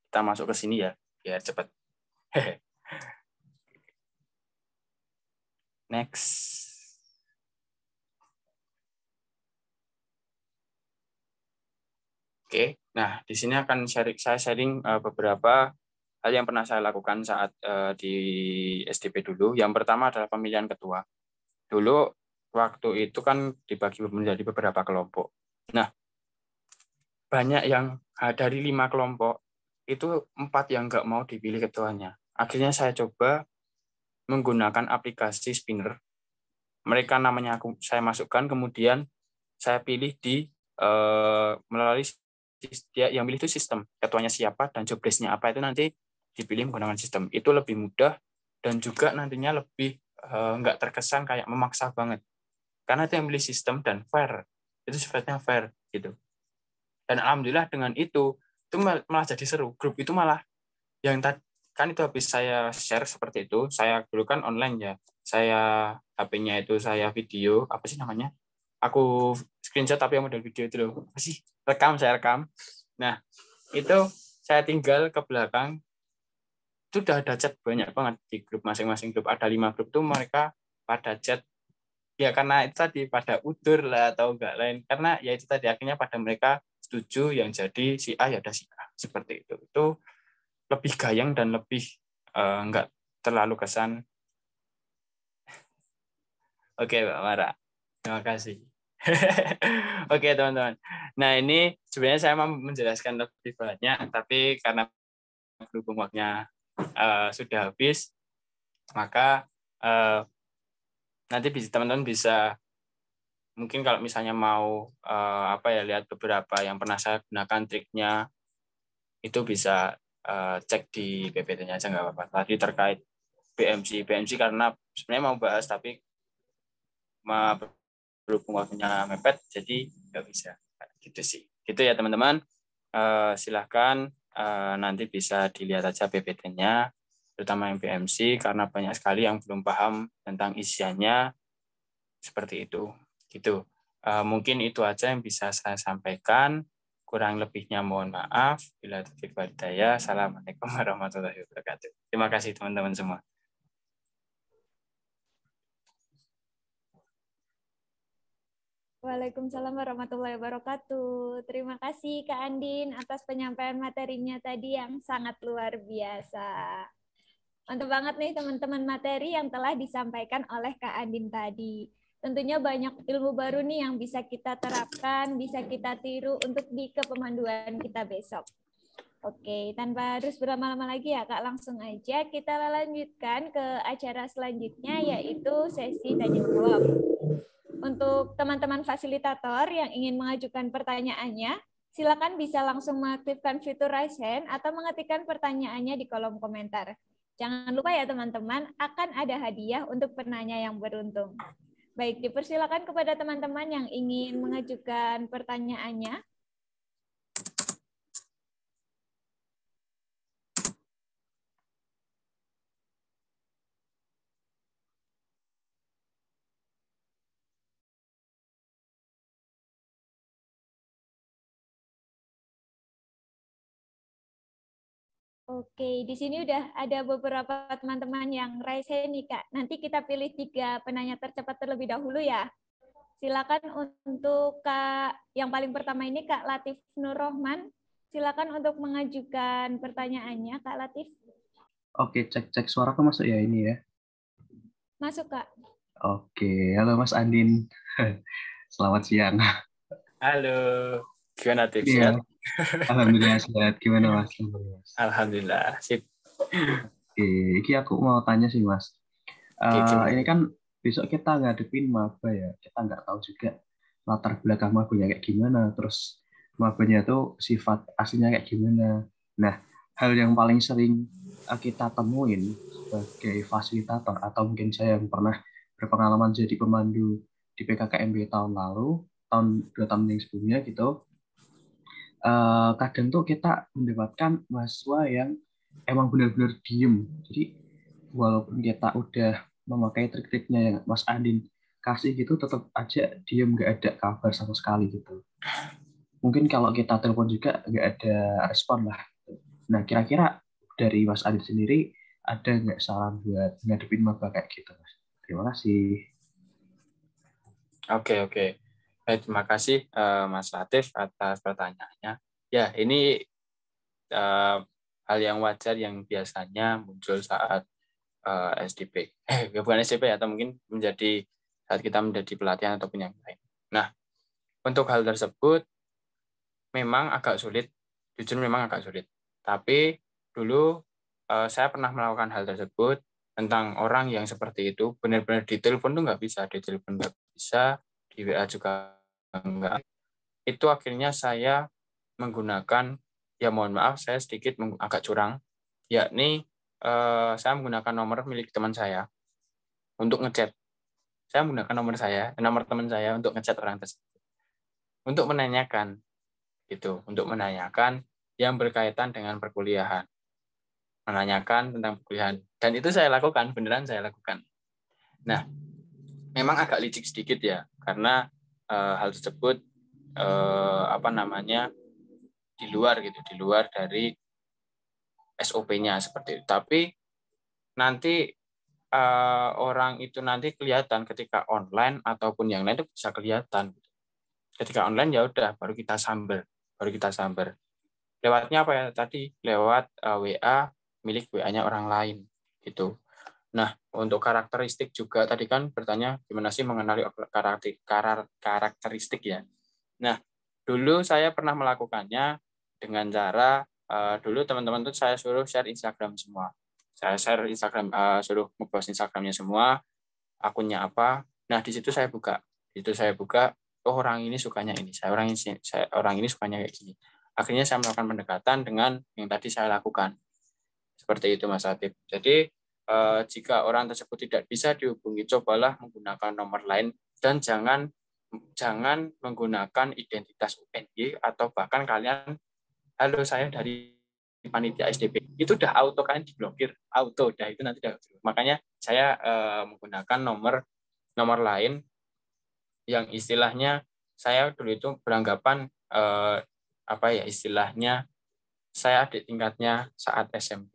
kita masuk ke sini ya, biar cepat. *laughs* Next. Oke, nah di sini akan sharing, saya sharing eh, beberapa hal yang pernah saya lakukan saat eh, di SDP dulu. Yang pertama adalah pemilihan ketua. Dulu waktu itu kan dibagi menjadi beberapa kelompok. Nah, banyak yang dari lima kelompok itu empat yang nggak mau dipilih ketuanya. Akhirnya saya coba menggunakan aplikasi spinner. Mereka namanya aku saya masukkan, kemudian saya pilih di uh, melalui dia yang pilih itu sistem ketuanya siapa dan jobdesknya apa itu nanti dipilih menggunakan sistem. Itu lebih mudah dan juga nantinya lebih uh, nggak terkesan kayak memaksa banget. Karena itu yang pilih sistem dan fair. Itu sifatnya fair gitu dan alhamdulillah dengan itu itu malah jadi seru grup itu malah yang tadi kan itu habis saya share seperti itu saya dulu kan online ya saya HP-nya itu saya video apa sih namanya aku screenshot tapi yang model video itu loh apa rekam saya rekam nah itu saya tinggal ke belakang itu udah ada chat banyak banget di grup masing-masing grup ada lima grup tuh mereka pada chat ya karena itu tadi pada udur lah atau enggak lain karena ya itu tadi akhirnya pada mereka setuju yang jadi si A ya ada si A seperti itu itu lebih gayang dan lebih uh, terlalu kesan *laughs* oke okay, Mbak Mara terima kasih *laughs* oke okay, teman-teman nah ini sebenarnya saya mau menjelaskan lebih banyak tapi karena berhubung waktunya uh, sudah habis maka uh, nanti teman-teman bisa mungkin kalau misalnya mau uh, apa ya lihat beberapa yang pernah saya gunakan triknya itu bisa uh, cek di PPT-nya aja nggak apa-apa. Tadi terkait BMC, BMC karena sebenarnya mau bahas tapi berhubung waktunya mepet jadi nggak bisa. Gitu sih. Gitu ya teman-teman. Uh, silahkan uh, nanti bisa dilihat aja PPT-nya terutama yang BMC karena banyak sekali yang belum paham tentang isiannya seperti itu. Gitu. Uh, mungkin itu aja yang bisa saya sampaikan. Kurang lebihnya mohon maaf. Bila taufiq daya Assalamualaikum *laughs* warahmatullahi wabarakatuh. Terima kasih teman-teman semua. Waalaikumsalam warahmatullahi wabarakatuh. Terima kasih Kak Andin atas penyampaian materinya tadi yang sangat luar biasa. Mantap banget nih teman-teman materi yang telah disampaikan oleh Kak Andin tadi tentunya banyak ilmu baru nih yang bisa kita terapkan, bisa kita tiru untuk di kepemanduan kita besok. Oke, tanpa harus berlama-lama lagi ya Kak, langsung aja kita lanjutkan ke acara selanjutnya yaitu sesi tanya jawab. Untuk teman-teman fasilitator yang ingin mengajukan pertanyaannya, silakan bisa langsung mengaktifkan fitur raise hand atau mengetikkan pertanyaannya di kolom komentar. Jangan lupa ya teman-teman, akan ada hadiah untuk penanya yang beruntung. Baik, dipersilakan kepada teman-teman yang ingin mengajukan pertanyaannya. Oke, di sini udah ada beberapa teman-teman yang raise hand nih Kak. Nanti kita pilih tiga penanya tercepat terlebih dahulu ya. Silakan untuk Kak yang paling pertama ini Kak Latif Nur Rohman. Silakan untuk mengajukan pertanyaannya Kak Latif. Oke, cek-cek suara kok masuk ya ini ya. Masuk Kak. Oke, halo Mas Andin. *laughs* Selamat siang. Halo, gimana tips ya? Alhamdulillah sehat. Gimana mas? Alhamdulillah sip. Oke, ini aku mau tanya sih mas. Uh, ini kan besok kita ngadepin maba ya. Kita nggak tahu juga latar belakang mabanya kayak gimana. Terus mabanya itu sifat aslinya kayak gimana. Nah, hal yang paling sering eh, kita temuin sebagai fasilitator atau mungkin saya yang pernah berpengalaman jadi pemandu di PKKMB tahun lalu, tahun dua tahun yang sebelumnya gitu, uh, kadang tuh kita mendapatkan mahasiswa yang emang benar-benar diem. Jadi walaupun kita udah memakai trik-triknya yang Mas Andin kasih gitu, tetap aja diem gak ada kabar sama sekali gitu. Mungkin kalau kita telepon juga gak ada respon lah. Nah kira-kira dari Mas Andin sendiri ada nggak saran buat ngadepin maba kayak gitu, Mas? Terima kasih. Oke, okay, oke. Okay. Baik, eh, terima kasih uh, Mas Latif atas pertanyaannya. Ya, ini uh, hal yang wajar yang biasanya muncul saat uh, SDP. Eh, bukan SDP ya, atau mungkin menjadi saat kita menjadi pelatihan ataupun yang lain. Nah, untuk hal tersebut memang agak sulit, jujur memang agak sulit. Tapi dulu uh, saya pernah melakukan hal tersebut tentang orang yang seperti itu benar-benar telepon tuh nggak bisa, telepon nggak bisa, di WA juga enggak itu akhirnya saya menggunakan ya mohon maaf saya sedikit agak curang yakni eh, saya menggunakan nomor milik teman saya untuk ngechat saya menggunakan nomor saya nomor teman saya untuk ngechat orang tersebut untuk menanyakan gitu untuk menanyakan yang berkaitan dengan perkuliahan menanyakan tentang perkuliahan dan itu saya lakukan beneran saya lakukan nah memang agak licik sedikit ya karena uh, hal tersebut uh, apa namanya di luar gitu, di luar dari SOP-nya seperti itu. Tapi nanti uh, orang itu nanti kelihatan ketika online ataupun yang lain itu bisa kelihatan. Gitu. Ketika online ya udah baru kita sambel baru kita sambel Lewatnya apa ya tadi? Lewat uh, WA milik WA-nya orang lain gitu. Nah, untuk karakteristik juga tadi kan bertanya gimana sih mengenali karakteristik, ya. Nah, dulu saya pernah melakukannya dengan cara uh, dulu teman-teman tuh saya suruh share Instagram semua. Saya share Instagram uh, suruh ngepost Instagramnya semua, akunnya apa. Nah, di situ saya buka. Di situ saya buka, oh orang ini sukanya ini, saya orang ini saya orang ini sukanya kayak gini. Akhirnya saya melakukan pendekatan dengan yang tadi saya lakukan. Seperti itu Mas atif Jadi Eh, jika orang tersebut tidak bisa dihubungi, cobalah menggunakan nomor lain dan jangan jangan menggunakan identitas UNY atau bahkan kalian halo saya dari panitia SDP itu udah auto kan diblokir auto dah itu nanti udah makanya saya eh, menggunakan nomor nomor lain yang istilahnya saya dulu itu beranggapan eh, apa ya istilahnya saya adik tingkatnya saat SMP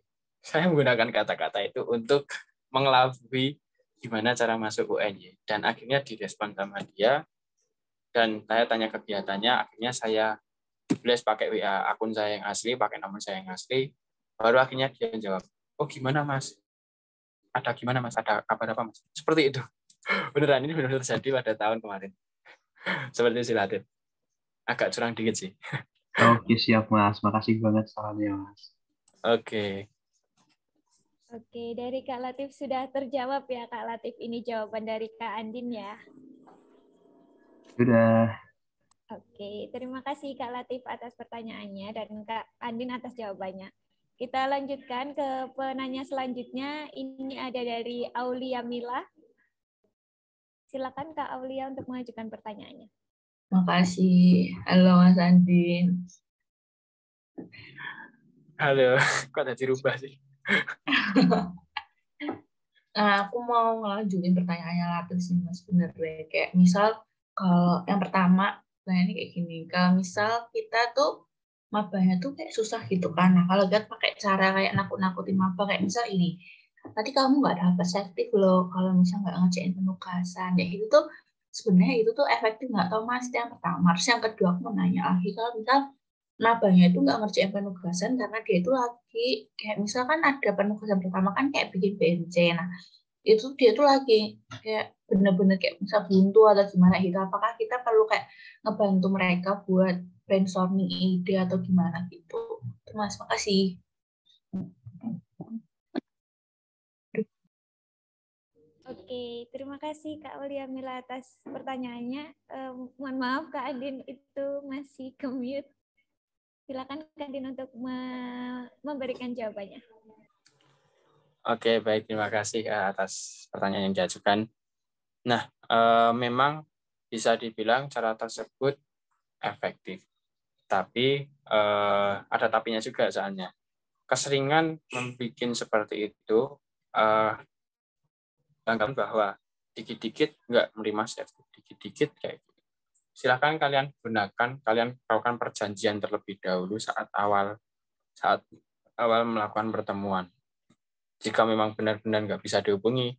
saya menggunakan kata-kata itu untuk mengelabui gimana cara masuk UNY dan akhirnya direspon sama dia dan saya tanya kegiatannya akhirnya saya blast pakai WA akun saya yang asli pakai nomor saya yang asli baru akhirnya dia jawab oh gimana mas ada gimana mas ada kabar apa mas seperti itu *laughs* beneran ini benar-benar terjadi pada tahun kemarin *laughs* seperti silatin agak curang dikit sih *laughs* oke siap mas makasih banget salamnya mas oke Oke, dari Kak Latif sudah terjawab ya Kak Latif ini jawaban dari Kak Andin ya. Sudah. Oke, terima kasih Kak Latif atas pertanyaannya dan Kak Andin atas jawabannya. Kita lanjutkan ke penanya selanjutnya. Ini ada dari Aulia Mila. Silakan Kak Aulia untuk mengajukan pertanyaannya. Makasih. Halo Mas Andin. Halo, *laughs* kok ada dirubah sih? *laughs* Nah, aku mau ngelanjutin pertanyaannya latih sih mas sebenarnya kayak misal kalau yang pertama nah ini kayak gini kalau misal kita tuh mabahnya tuh kayak susah gitu kan nah kalau lihat pakai cara kayak nakut-nakutin maba kayak misal ini tadi kamu nggak dapat safety loh kalau misal nggak ngecekin penugasan ya itu tuh sebenarnya itu tuh efektif nggak tau mas yang pertama terus yang kedua aku mau nanya lagi kalau misal nabahnya itu nggak ngerjain penugasan karena dia itu lagi kayak misalkan ada penugasan pertama kan kayak bikin BMC nah itu dia itu lagi kayak bener-bener kayak bisa buntu atau gimana gitu apakah kita perlu kayak ngebantu mereka buat brainstorming ide atau gimana gitu mas makasih Oke, terima kasih Kak Ulia Mila atas pertanyaannya. Um, mohon maaf Kak Adin itu masih ke Silakan Kantin untuk memberikan jawabannya. Oke, baik. Terima kasih atas pertanyaan yang diajukan. Nah, eh, memang bisa dibilang cara tersebut efektif. Tapi eh, ada tapinya juga soalnya. Keseringan membuat seperti itu e, bahwa dikit-dikit nggak menerima safety, dikit-dikit kayak silahkan kalian gunakan, kalian lakukan perjanjian terlebih dahulu saat awal saat awal melakukan pertemuan. Jika memang benar-benar nggak bisa dihubungi,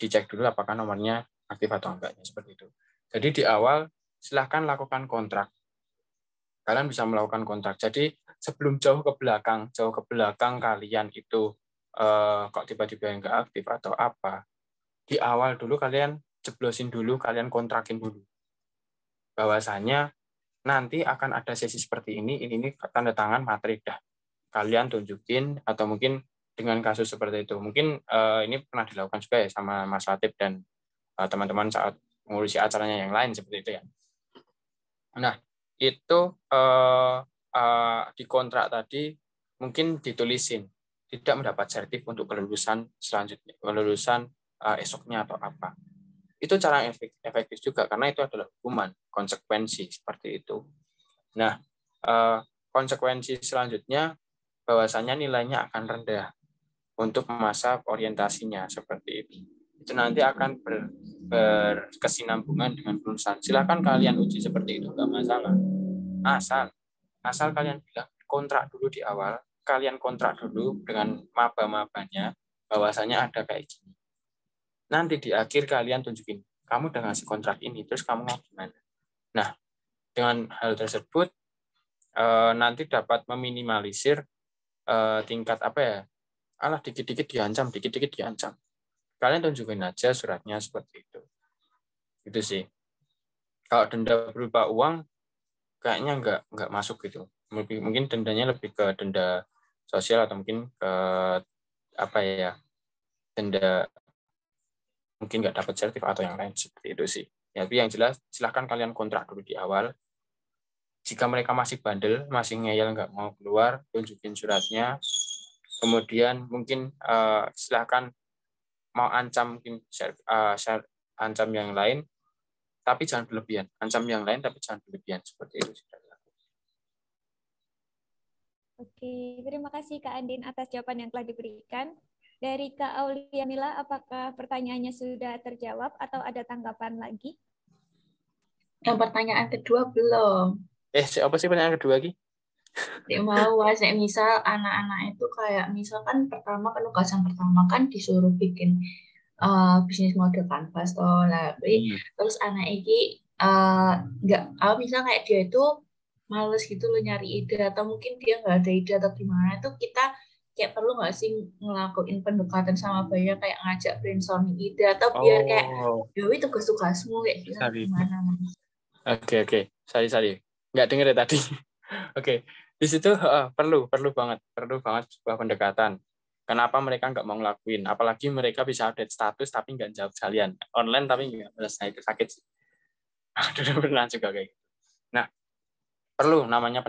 dicek dulu apakah nomornya aktif atau enggaknya seperti itu. Jadi di awal silahkan lakukan kontrak. Kalian bisa melakukan kontrak. Jadi sebelum jauh ke belakang, jauh ke belakang kalian itu eh, kok tiba-tiba yang nggak aktif atau apa, di awal dulu kalian jeblosin dulu, kalian kontrakin dulu bahwasanya nanti akan ada sesi seperti ini, ini, ini tanda tangan materi dah. Kalian tunjukin atau mungkin dengan kasus seperti itu. Mungkin uh, ini pernah dilakukan juga ya sama Mas Latif dan teman eh, teman-teman saat mengurusi acaranya yang lain seperti itu ya. Nah, itu uh, uh, di kontrak tadi mungkin ditulisin tidak mendapat sertif untuk kelulusan selanjutnya, kelulusan uh, esoknya atau apa itu cara efektif juga karena itu adalah hukuman konsekuensi seperti itu nah eh, konsekuensi selanjutnya bahwasanya nilainya akan rendah untuk masa orientasinya seperti itu itu nanti akan ber, berkesinambungan dengan perusahaan. silahkan kalian uji seperti itu nggak masalah asal asal kalian bilang kontrak dulu di awal kalian kontrak dulu dengan maba-mabanya bahwasanya ada kayak gini nanti di akhir kalian tunjukin kamu udah ngasih kontrak ini terus kamu mau gimana nah dengan hal tersebut eh, nanti dapat meminimalisir eh, tingkat apa ya alah dikit-dikit diancam dikit-dikit diancam kalian tunjukin aja suratnya seperti itu itu sih kalau denda berupa uang kayaknya nggak nggak masuk gitu mungkin mungkin dendanya lebih ke denda sosial atau mungkin ke apa ya denda mungkin nggak dapat sertif atau yang lain seperti itu sih. Ya, tapi yang jelas silahkan kalian kontrak dulu di awal. Jika mereka masih bandel, masih ngeyel nggak mau keluar, tunjukin suratnya. Kemudian mungkin uh, eh, silahkan mau ancam mungkin uh, ancam yang lain, tapi jangan berlebihan. Ancam yang lain tapi jangan berlebihan seperti itu. sih. Oke, terima kasih Kak Andin atas jawaban yang telah diberikan. Dari Kak Aulia Mila, apakah pertanyaannya sudah terjawab atau ada tanggapan lagi? Yang pertanyaan kedua belum. Eh, apa sih pertanyaan kedua lagi? Tidak mau, was. misal anak-anak itu kayak misalkan pertama penugasan pertama kan disuruh bikin uh, bisnis model kanvas atau nah, tapi hmm. terus anak ini eh, nggak uh, misal kayak dia itu males gitu loh nyari ide atau mungkin dia nggak ada ide atau gimana itu kita kayak perlu nggak sih ngelakuin pendekatan sama hmm. bayar kayak ngajak brainstorming ide atau oh. biar kayak oh. Dewi tugas-tugasmu kayak gimana Oke okay, oke, okay. sorry sorry, nggak denger ya tadi. *laughs* oke, okay. di situ uh, perlu perlu banget perlu banget sebuah pendekatan. Kenapa mereka nggak mau ngelakuin? Apalagi mereka bisa update status tapi nggak jawab kalian online tapi nggak balas itu sakit sih. Udah *laughs* pernah juga kayak gitu. Nah, perlu namanya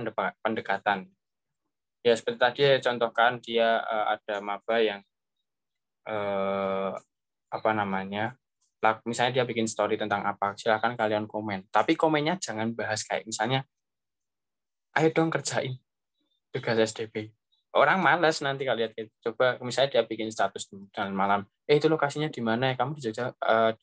pendekatan ya seperti tadi contohkan dia uh, ada maba yang uh, apa namanya misalnya dia bikin story tentang apa silahkan kalian komen tapi komennya jangan bahas kayak misalnya ayo dong kerjain tugas SDB orang malas nanti kalian lihat coba misalnya dia bikin status dan malam eh itu lokasinya di mana ya kamu di Jogja uh,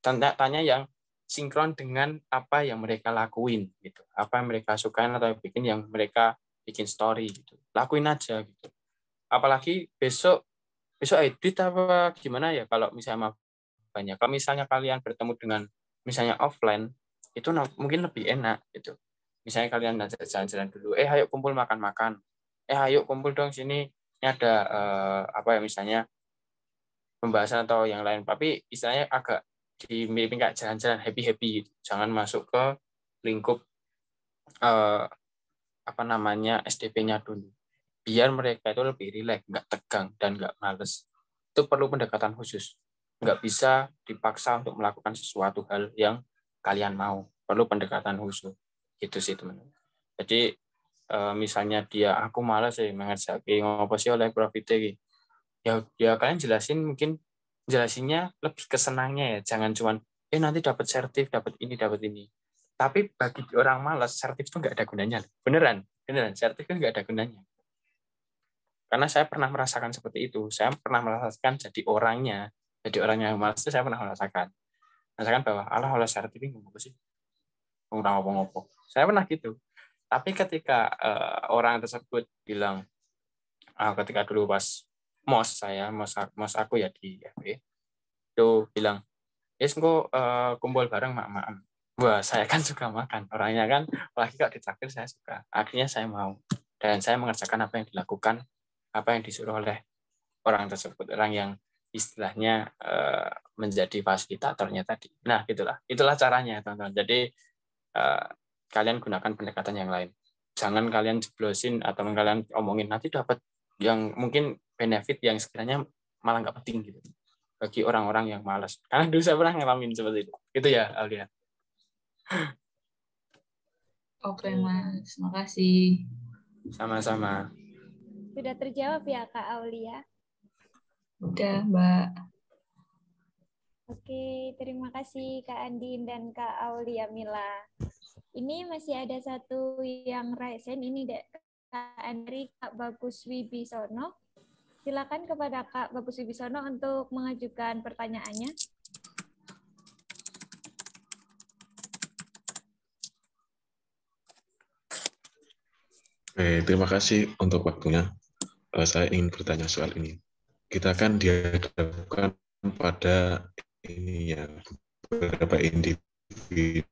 tanya tanya yang sinkron dengan apa yang mereka lakuin gitu apa yang mereka sukain atau bikin yang mereka bikin story gitu lakuin aja gitu apalagi besok besok edit apa gimana ya kalau misalnya banyak kalau misalnya kalian bertemu dengan misalnya offline itu mungkin lebih enak gitu misalnya kalian jalan-jalan dulu eh ayo kumpul makan-makan eh ayo kumpul dong sini ini ada eh, apa ya misalnya pembahasan atau yang lain tapi istilahnya agak di miring kayak jalan-jalan happy happy gitu. jangan masuk ke lingkup eh, apa namanya SDP-nya dulu biar mereka itu lebih rileks nggak tegang dan nggak males itu perlu pendekatan khusus nggak bisa dipaksa untuk melakukan sesuatu hal yang kalian mau perlu pendekatan khusus gitu sih teman jadi eh, misalnya dia aku malas sih mengerjakan ngopo sih oleh profite ya ya kalian jelasin mungkin jelasinnya lebih kesenangnya ya jangan cuman eh nanti dapat sertif dapat ini dapat ini tapi bagi orang malas, sertif itu nggak ada gunanya. Beneran, beneran, sertif itu nggak ada gunanya. Karena saya pernah merasakan seperti itu. Saya pernah merasakan jadi orangnya, jadi orangnya yang malas itu saya pernah merasakan. Merasakan bahwa, Allah Allah sertif ini nggak sih? kurang ngopo-ngopo. Saya pernah gitu. Tapi ketika uh, orang tersebut bilang, ah, ketika dulu pas mos saya, mos, mos aku ya di FB, itu bilang, yes, kok uh, eh, kumpul bareng mak-mak wah saya kan suka makan orangnya kan apalagi kalau ditraktir saya suka akhirnya saya mau dan saya mengerjakan apa yang dilakukan apa yang disuruh oleh orang tersebut orang yang istilahnya eh, menjadi fasilitatornya tadi nah gitulah itulah caranya teman-teman jadi eh, kalian gunakan pendekatan yang lain jangan kalian jeblosin atau kalian omongin nanti dapat yang mungkin benefit yang sekiranya malah nggak penting gitu bagi orang-orang yang malas karena dulu saya pernah ngalamin seperti itu itu ya Aldia Oke, iya. Mas. Makasih. Sama-sama. Sudah terjawab ya, Kak Aulia? Sudah Mbak. Oke, terima kasih Kak Andin dan Kak Aulia Mila. Ini masih ada satu yang resen, ini dek Kak Andri Kak Bagus Wibisono. Silakan kepada Kak Bagus Wibisono untuk mengajukan pertanyaannya. Oke, terima kasih untuk waktunya. Eh, saya ingin bertanya soal ini. Kita kan dihadapkan pada ini ya beberapa individu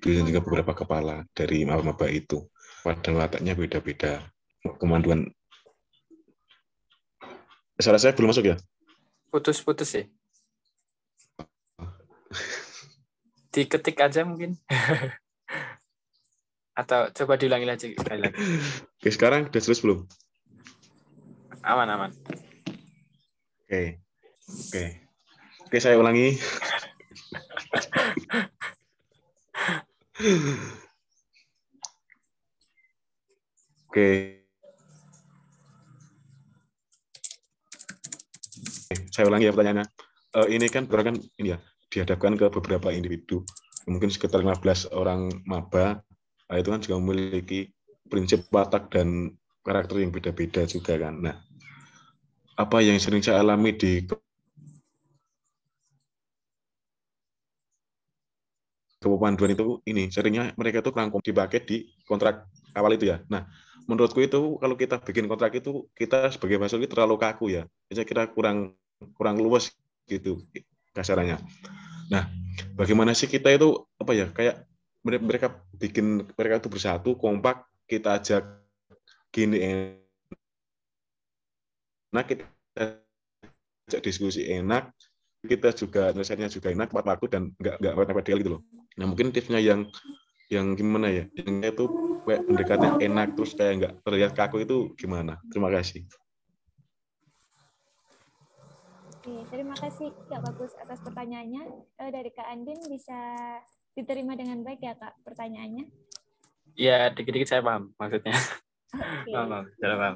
dan juga beberapa kepala dari maba-maba itu. Pada lataknya beda-beda. Kemanduan. Salah saya belum masuk ya? Putus-putus sih. *laughs* diketik aja mungkin *laughs* atau coba diulangi lagi sekali lagi oke sekarang udah selesai belum aman aman oke oke oke saya ulangi *laughs* oke saya ulangi ya pertanyaannya uh, ini kan gerakan ini ya dihadapkan ke beberapa individu mungkin sekitar 15 orang maba nah itu kan juga memiliki prinsip watak dan karakter yang beda-beda juga kan nah apa yang sering saya alami di kepemanduan itu ini seringnya mereka itu kurang dipakai di kontrak awal itu ya nah menurutku itu kalau kita bikin kontrak itu kita sebagai masuk terlalu kaku ya jadi kita kurang kurang luas gitu kasarannya. Nah, bagaimana sih kita itu apa ya kayak mereka bikin mereka itu bersatu kompak kita ajak gini enak kita ajak diskusi enak kita juga nyelesainya juga enak buat waktu dan nggak nggak repot gitu loh nah mungkin tipsnya yang yang gimana ya yang itu kayak pendekatnya enak terus kayak nggak terlihat kaku itu gimana terima kasih Oke, terima kasih Kak Bagus atas pertanyaannya. Eh, dari Kak Andin bisa diterima dengan baik ya Kak pertanyaannya? Iya, dikit-dikit saya paham maksudnya. Oke. Okay. paham, paham.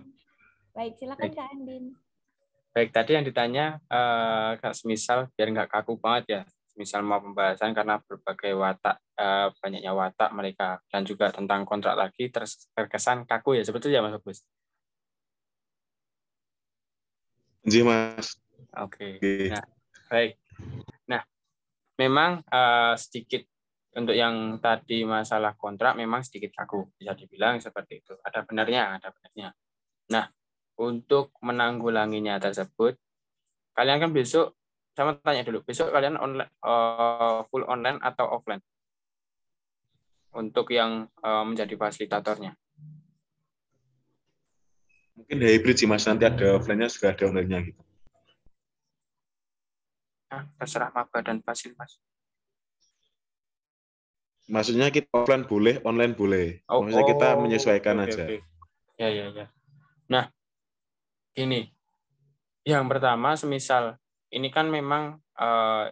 Baik, silakan Kak Andin. Baik, tadi yang ditanya eh, Kak semisal biar nggak kaku banget ya. Misal mau pembahasan karena berbagai watak, eh, banyaknya watak mereka dan juga tentang kontrak lagi terkesan kaku ya sebetulnya Mas Bagus. Iya, Mas. Oke. Okay. Gitu. Nah, baik. Nah, memang uh, sedikit untuk yang tadi masalah kontrak memang sedikit kaku bisa dibilang seperti itu. Ada benarnya, ada benarnya. Nah, untuk menanggulanginya tersebut, kalian kan besok sama tanya dulu, besok kalian online uh, full online atau offline? Untuk yang uh, menjadi fasilitatornya. Mungkin hybrid sih Mas, nanti ada offline-nya juga ada online-nya gitu terserah maba dan fasil mas maksudnya kita offline boleh online boleh oh, maksudnya kita oh, menyesuaikan okay, aja okay. ya ya ya nah ini yang pertama semisal ini kan memang eh,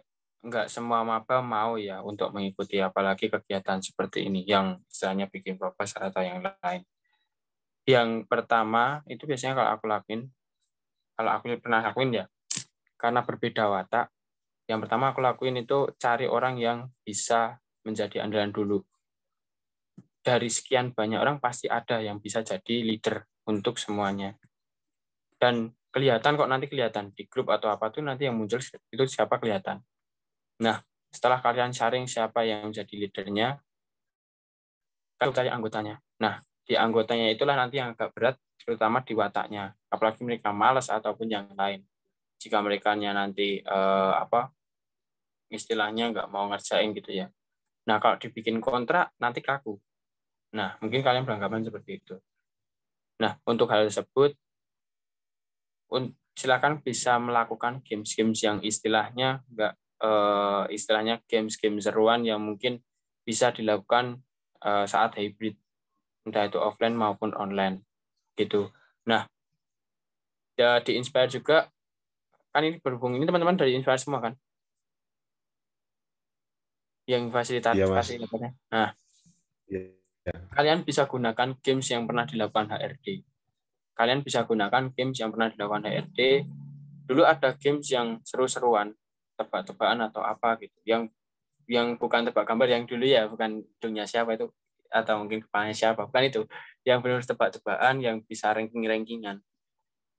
nggak semua maba mau ya untuk mengikuti apalagi kegiatan seperti ini yang misalnya bikin proposal atau yang lain yang pertama itu biasanya kalau aku lakuin kalau aku pernah lakuin ya karena berbeda watak yang pertama aku lakuin itu cari orang yang bisa menjadi andalan dulu. Dari sekian banyak orang pasti ada yang bisa jadi leader untuk semuanya. Dan kelihatan kok nanti kelihatan di grup atau apa tuh nanti yang muncul itu siapa kelihatan. Nah, setelah kalian sharing siapa yang menjadi leadernya, kalian cari anggotanya. Nah, di anggotanya itulah nanti yang agak berat, terutama di wataknya. Apalagi mereka malas ataupun yang lain jika mereka nanti eh, apa istilahnya nggak mau ngerjain gitu ya. Nah kalau dibikin kontrak nanti kaku. Nah mungkin kalian beranggapan seperti itu. Nah untuk hal tersebut silakan bisa melakukan games-games yang istilahnya nggak eh, istilahnya games games seruan yang mungkin bisa dilakukan eh, saat hybrid entah itu offline maupun online gitu. Nah ya inspire juga kan ini berhubung ini teman-teman dari inspire semua kan yang iya, fasilitasi ya, Nah, ya, kalian bisa gunakan games yang pernah dilakukan HRD. Kalian bisa gunakan games yang pernah dilakukan HRD. Dulu ada games yang seru-seruan, tebak-tebakan atau apa gitu, yang yang bukan tebak gambar yang dulu ya, bukan dunia siapa itu atau mungkin kepalanya siapa, bukan itu. Yang benar tebak-tebakan, yang bisa ranking-rankingan.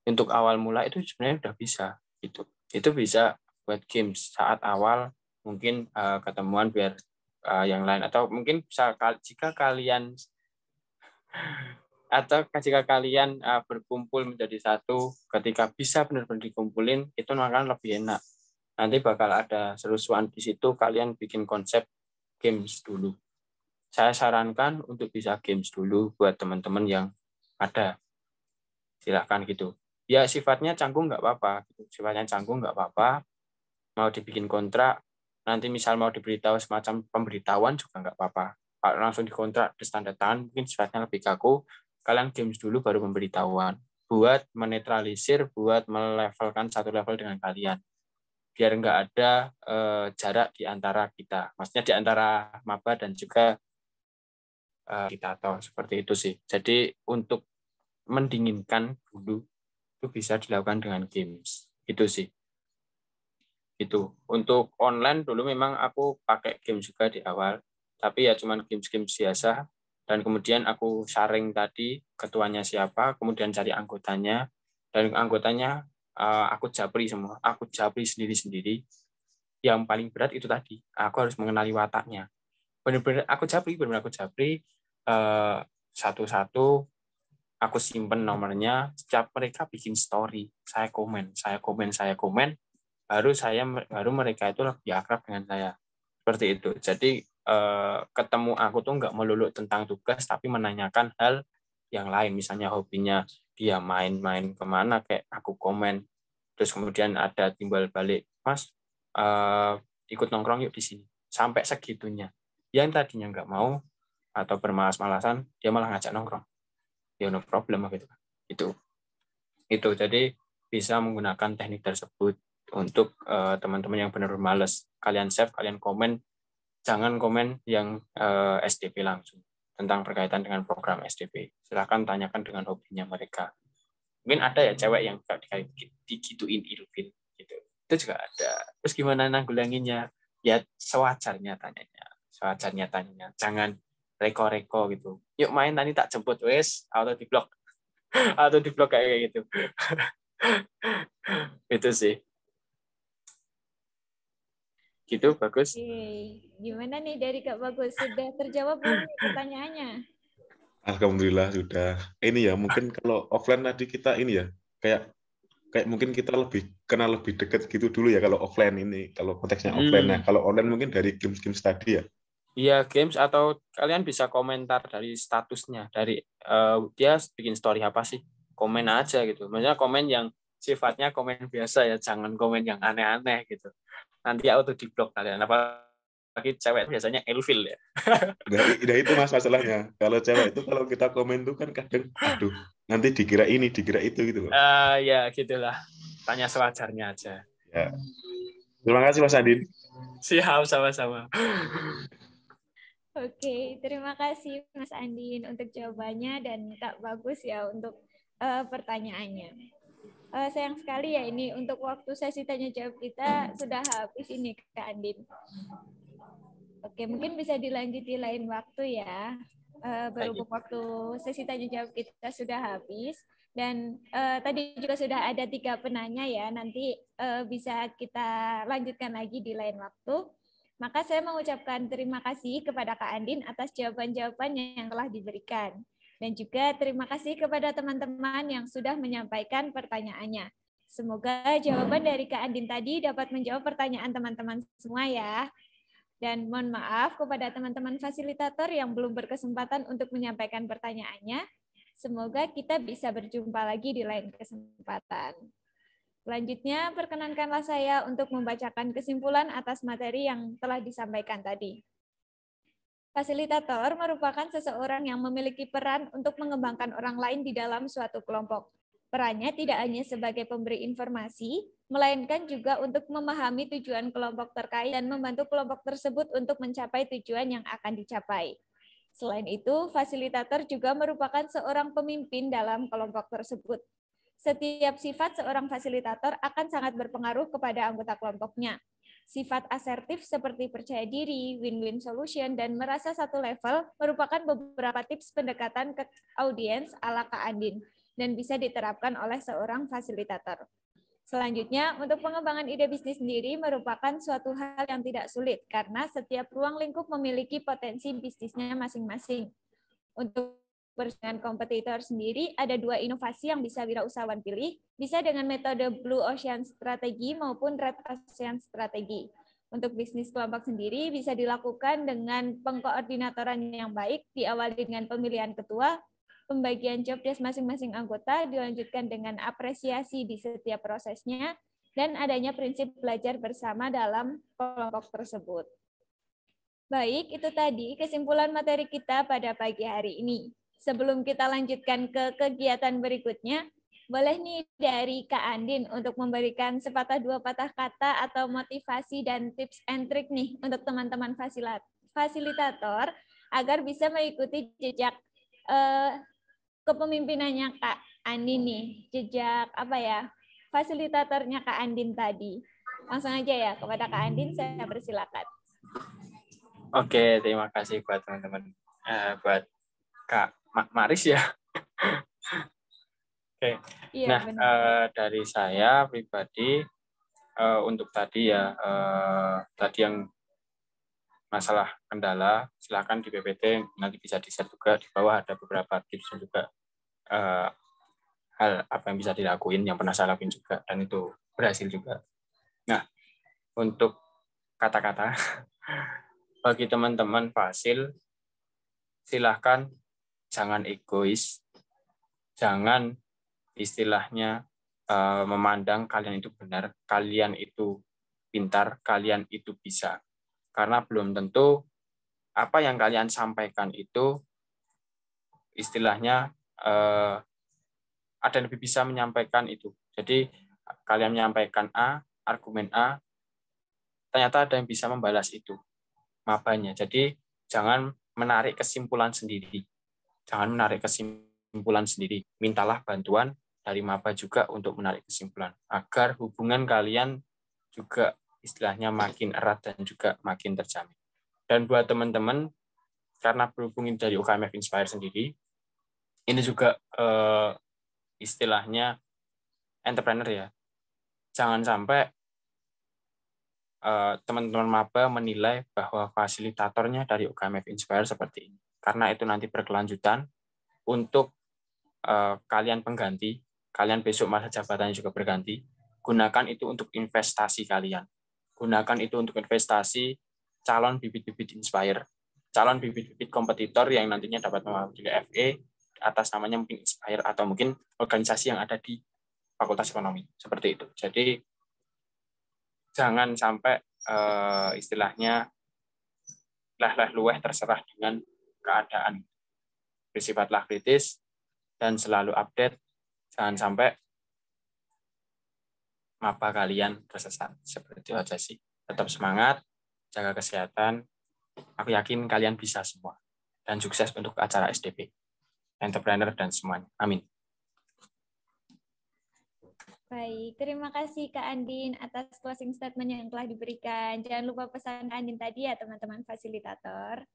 Untuk awal mula itu sebenarnya udah bisa gitu. Itu bisa buat games saat awal mungkin uh, ketemuan biar uh, yang lain atau mungkin bisa jika kalian *laughs* atau jika kalian uh, berkumpul menjadi satu ketika bisa benar-benar dikumpulin itu makan lebih enak nanti bakal ada serusuan di situ kalian bikin konsep games dulu saya sarankan untuk bisa games dulu buat teman-teman yang ada silahkan gitu ya sifatnya canggung nggak apa-apa gitu. sifatnya canggung nggak apa-apa mau dibikin kontrak nanti misal mau diberitahu semacam pemberitahuan juga nggak apa-apa langsung dikontrak di tanda tangan mungkin sifatnya lebih kaku kalian games dulu baru pemberitahuan buat menetralisir buat melevelkan satu level dengan kalian biar nggak ada eh, jarak di antara kita maksudnya di antara maba dan juga eh, kita atau seperti itu sih jadi untuk mendinginkan dulu itu bisa dilakukan dengan games itu sih itu untuk online dulu memang aku pakai game juga di awal tapi ya cuman game-game biasa dan kemudian aku saring tadi ketuanya siapa kemudian cari anggotanya dan anggotanya eh, aku japri semua aku japri sendiri-sendiri yang paling berat itu tadi aku harus mengenali wataknya benar-benar aku japri benar-benar aku japri eh, satu-satu aku simpen nomornya setiap mereka bikin story saya komen saya komen saya komen baru saya baru mereka itu lebih akrab dengan saya seperti itu jadi eh, ketemu aku tuh nggak melulu tentang tugas tapi menanyakan hal yang lain misalnya hobinya dia main-main kemana kayak aku komen terus kemudian ada timbal balik mas uh, ikut nongkrong yuk di sini sampai segitunya yang tadinya nggak mau atau bermalas-malasan dia malah ngajak nongkrong ya no problem gitu itu itu jadi bisa menggunakan teknik tersebut untuk eh, teman-teman uh, yang benar-benar males. Kalian save, kalian komen, jangan komen yang uh, eh, SDP langsung tentang berkaitan dengan program SDP. Silahkan tanyakan dengan hobinya mereka. Mungkin ada ya cewek yang kayak digituin irupin gitu. Itu juga ada. Terus gimana nanggulanginnya? Ya sewajarnya tanyanya. Sewajarnya tanyanya. Jangan reko-reko gitu. Yuk main nanti tak jemput wes auto di blok *laughs* auto di blok kayak gitu. *laughs* itu sih Gitu, bagus. Oke. Gimana nih dari Kak Bagus? Sudah terjawab belum pertanyaannya? Alhamdulillah sudah. Ini ya mungkin kalau offline tadi kita ini ya kayak kayak mungkin kita lebih kenal lebih dekat gitu dulu ya kalau offline ini kalau konteksnya hmm. offline ya. nah kalau online mungkin dari games games tadi ya iya games atau kalian bisa komentar dari statusnya dari uh, dia bikin story apa sih komen aja gitu maksudnya komen yang sifatnya komen biasa ya jangan komen yang aneh-aneh gitu nanti auto di blok kalian apa lagi cewek biasanya elfil ya *laughs* nah, nah itu mas masalahnya kalau cewek itu kalau kita komen tuh kan kadang aduh nanti dikira ini dikira itu gitu ah uh, ya gitulah tanya sewajarnya aja ya. terima kasih mas Andin siap sama-sama Oke, terima kasih Mas Andin untuk jawabannya dan tak Bagus ya untuk uh, pertanyaannya uh, sayang sekali ya ini untuk waktu sesi tanya jawab kita sudah habis ini Kak Andin. Oke, mungkin bisa dilanjuti lain waktu ya. Uh, berhubung waktu sesi tanya jawab kita sudah habis dan uh, tadi juga sudah ada tiga penanya ya. Nanti uh, bisa kita lanjutkan lagi di lain waktu. Maka saya mengucapkan terima kasih kepada Kak Andin atas jawaban-jawaban yang telah diberikan. Dan juga terima kasih kepada teman-teman yang sudah menyampaikan pertanyaannya. Semoga jawaban dari Kak Andin tadi dapat menjawab pertanyaan teman-teman semua ya. Dan mohon maaf kepada teman-teman fasilitator yang belum berkesempatan untuk menyampaikan pertanyaannya. Semoga kita bisa berjumpa lagi di lain kesempatan. Selanjutnya, perkenankanlah saya untuk membacakan kesimpulan atas materi yang telah disampaikan tadi. Fasilitator merupakan seseorang yang memiliki peran untuk mengembangkan orang lain di dalam suatu kelompok. Perannya tidak hanya sebagai pemberi informasi, melainkan juga untuk memahami tujuan kelompok terkait dan membantu kelompok tersebut untuk mencapai tujuan yang akan dicapai. Selain itu, fasilitator juga merupakan seorang pemimpin dalam kelompok tersebut. Setiap sifat seorang fasilitator akan sangat berpengaruh kepada anggota kelompoknya. Sifat asertif seperti percaya diri, win-win solution, dan merasa satu level merupakan beberapa tips pendekatan ke audiens ala Kak Andin dan bisa diterapkan oleh seorang fasilitator. Selanjutnya, untuk pengembangan ide bisnis sendiri merupakan suatu hal yang tidak sulit karena setiap ruang lingkup memiliki potensi bisnisnya masing-masing. Untuk dengan kompetitor sendiri, ada dua inovasi yang bisa wirausahawan pilih, bisa dengan metode Blue Ocean Strategy maupun Red Ocean Strategy. Untuk bisnis kelompok sendiri bisa dilakukan dengan pengkoordinatoran yang baik, diawali dengan pemilihan ketua, pembagian job desk masing-masing anggota, dilanjutkan dengan apresiasi di setiap prosesnya, dan adanya prinsip belajar bersama dalam kelompok tersebut. Baik, itu tadi kesimpulan materi kita pada pagi hari ini sebelum kita lanjutkan ke kegiatan berikutnya, boleh nih dari Kak Andin untuk memberikan sepatah dua patah kata atau motivasi dan tips and trick nih untuk teman-teman fasilitator agar bisa mengikuti jejak eh, kepemimpinannya Kak Andin nih, jejak apa ya, fasilitatornya Kak Andin tadi. Langsung aja ya kepada Kak Andin saya persilakan. Oke, terima kasih buat teman-teman, uh, buat Kak Maris ya. *laughs* Oke. Okay. Iya, nah, eh, dari saya pribadi uh, untuk tadi ya uh, tadi yang masalah kendala silahkan di PPT nanti bisa di share juga di bawah ada beberapa tips juga uh, hal apa yang bisa dilakuin yang pernah saya lakuin juga dan itu berhasil juga. Nah, untuk kata-kata *laughs* bagi teman-teman fasil silahkan jangan egois, jangan istilahnya uh, memandang kalian itu benar, kalian itu pintar, kalian itu bisa. Karena belum tentu apa yang kalian sampaikan itu istilahnya uh, ada yang lebih bisa menyampaikan itu. Jadi kalian menyampaikan A, argumen A, ternyata ada yang bisa membalas itu Mabanya. Jadi jangan menarik kesimpulan sendiri. Jangan menarik kesimpulan sendiri. Mintalah bantuan dari MAPA juga untuk menarik kesimpulan agar hubungan kalian juga istilahnya makin erat dan juga makin terjamin. Dan buat teman-teman karena berhubung ini dari UKMF Inspire sendiri, ini juga uh, istilahnya entrepreneur ya. Jangan sampai eh, teman-teman uh, maba menilai bahwa fasilitatornya dari UKMF Inspire seperti ini karena itu nanti berkelanjutan untuk uh, kalian pengganti, kalian besok masa jabatannya juga berganti, gunakan itu untuk investasi kalian. Gunakan itu untuk investasi calon bibit-bibit inspire, calon bibit-bibit kompetitor yang nantinya dapat mewakili FE atas namanya mungkin inspire atau mungkin organisasi yang ada di Fakultas Ekonomi. Seperti itu. Jadi jangan sampai uh, istilahnya lah-lah luweh terserah dengan keadaan. Bersifatlah kritis dan selalu update. Jangan sampai apa kalian tersesat. Seperti itu aja sih. Tetap semangat, jaga kesehatan. Aku yakin kalian bisa semua. Dan sukses untuk acara SDP. Entrepreneur dan semuanya. Amin. Baik, terima kasih Kak Andin atas closing statement yang telah diberikan. Jangan lupa pesan Andin tadi ya teman-teman fasilitator.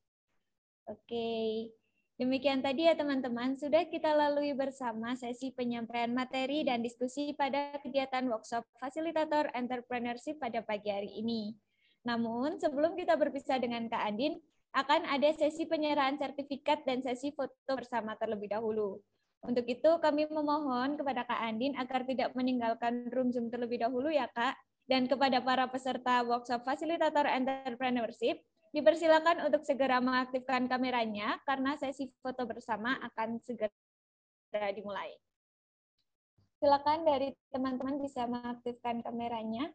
Oke, demikian tadi ya teman-teman. Sudah kita lalui bersama sesi penyampaian materi dan diskusi pada kegiatan workshop fasilitator entrepreneurship pada pagi hari ini. Namun, sebelum kita berpisah dengan Kak Andin, akan ada sesi penyerahan sertifikat dan sesi foto bersama terlebih dahulu. Untuk itu, kami memohon kepada Kak Andin agar tidak meninggalkan room Zoom terlebih dahulu ya, Kak. Dan kepada para peserta workshop fasilitator entrepreneurship, Dipersilakan untuk segera mengaktifkan kameranya karena sesi foto bersama akan segera dimulai. Silakan dari teman-teman bisa mengaktifkan kameranya.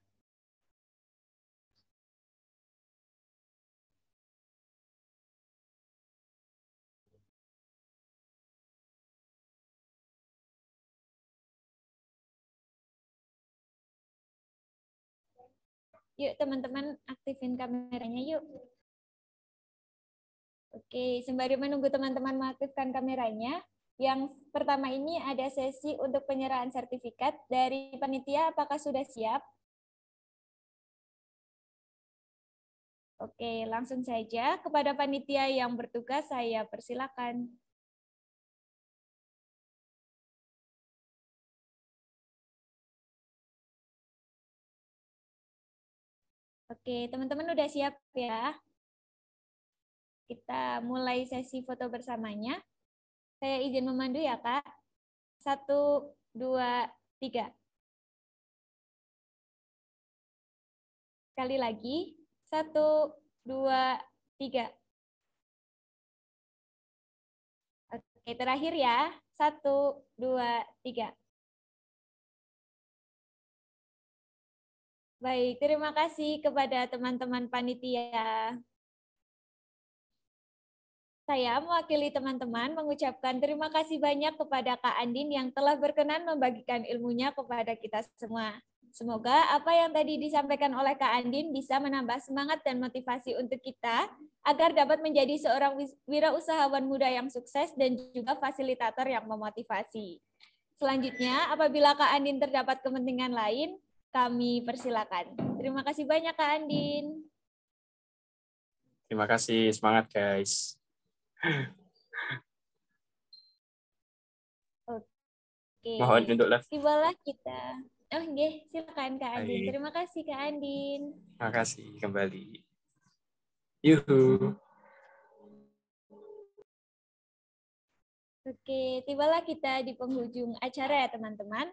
Yuk teman-teman aktifin kameranya yuk. Oke, sembari menunggu teman-teman mengaktifkan kameranya, yang pertama ini ada sesi untuk penyerahan sertifikat dari panitia. Apakah sudah siap? Oke, langsung saja kepada panitia yang bertugas saya persilakan. Oke, teman-teman udah siap ya? kita mulai sesi foto bersamanya. Saya izin memandu ya, Kak. Satu, dua, tiga. Sekali lagi. Satu, dua, tiga. Oke, terakhir ya. Satu, dua, tiga. Baik, terima kasih kepada teman-teman panitia. Saya mewakili teman-teman mengucapkan terima kasih banyak kepada Kak Andin yang telah berkenan membagikan ilmunya kepada kita semua. Semoga apa yang tadi disampaikan oleh Kak Andin bisa menambah semangat dan motivasi untuk kita agar dapat menjadi seorang wirausahawan muda yang sukses dan juga fasilitator yang memotivasi. Selanjutnya, apabila Kak Andin terdapat kepentingan lain, kami persilakan. Terima kasih banyak Kak Andin. Terima kasih, semangat guys. Oke. Mohon untuk live. Tibalah kita. Oh, nggih, silakan Kak Andin. Baik. Terima kasih Kak Andin. Terima kasih kembali. Yuhu. Oke, tibalah kita di penghujung acara ya teman-teman.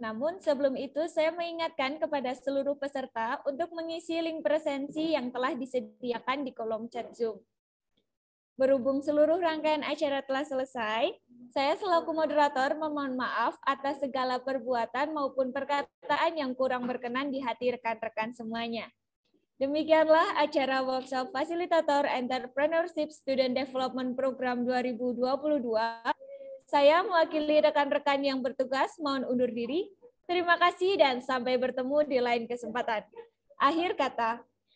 Namun sebelum itu saya mengingatkan kepada seluruh peserta untuk mengisi link presensi yang telah disediakan di kolom chat Zoom. Berhubung seluruh rangkaian acara telah selesai, saya selaku moderator memohon maaf atas segala perbuatan maupun perkataan yang kurang berkenan di hati rekan-rekan semuanya. Demikianlah acara workshop Fasilitator Entrepreneurship Student Development Program 2022. Saya mewakili rekan-rekan yang bertugas mohon undur diri. Terima kasih dan sampai bertemu di lain kesempatan. Akhir kata,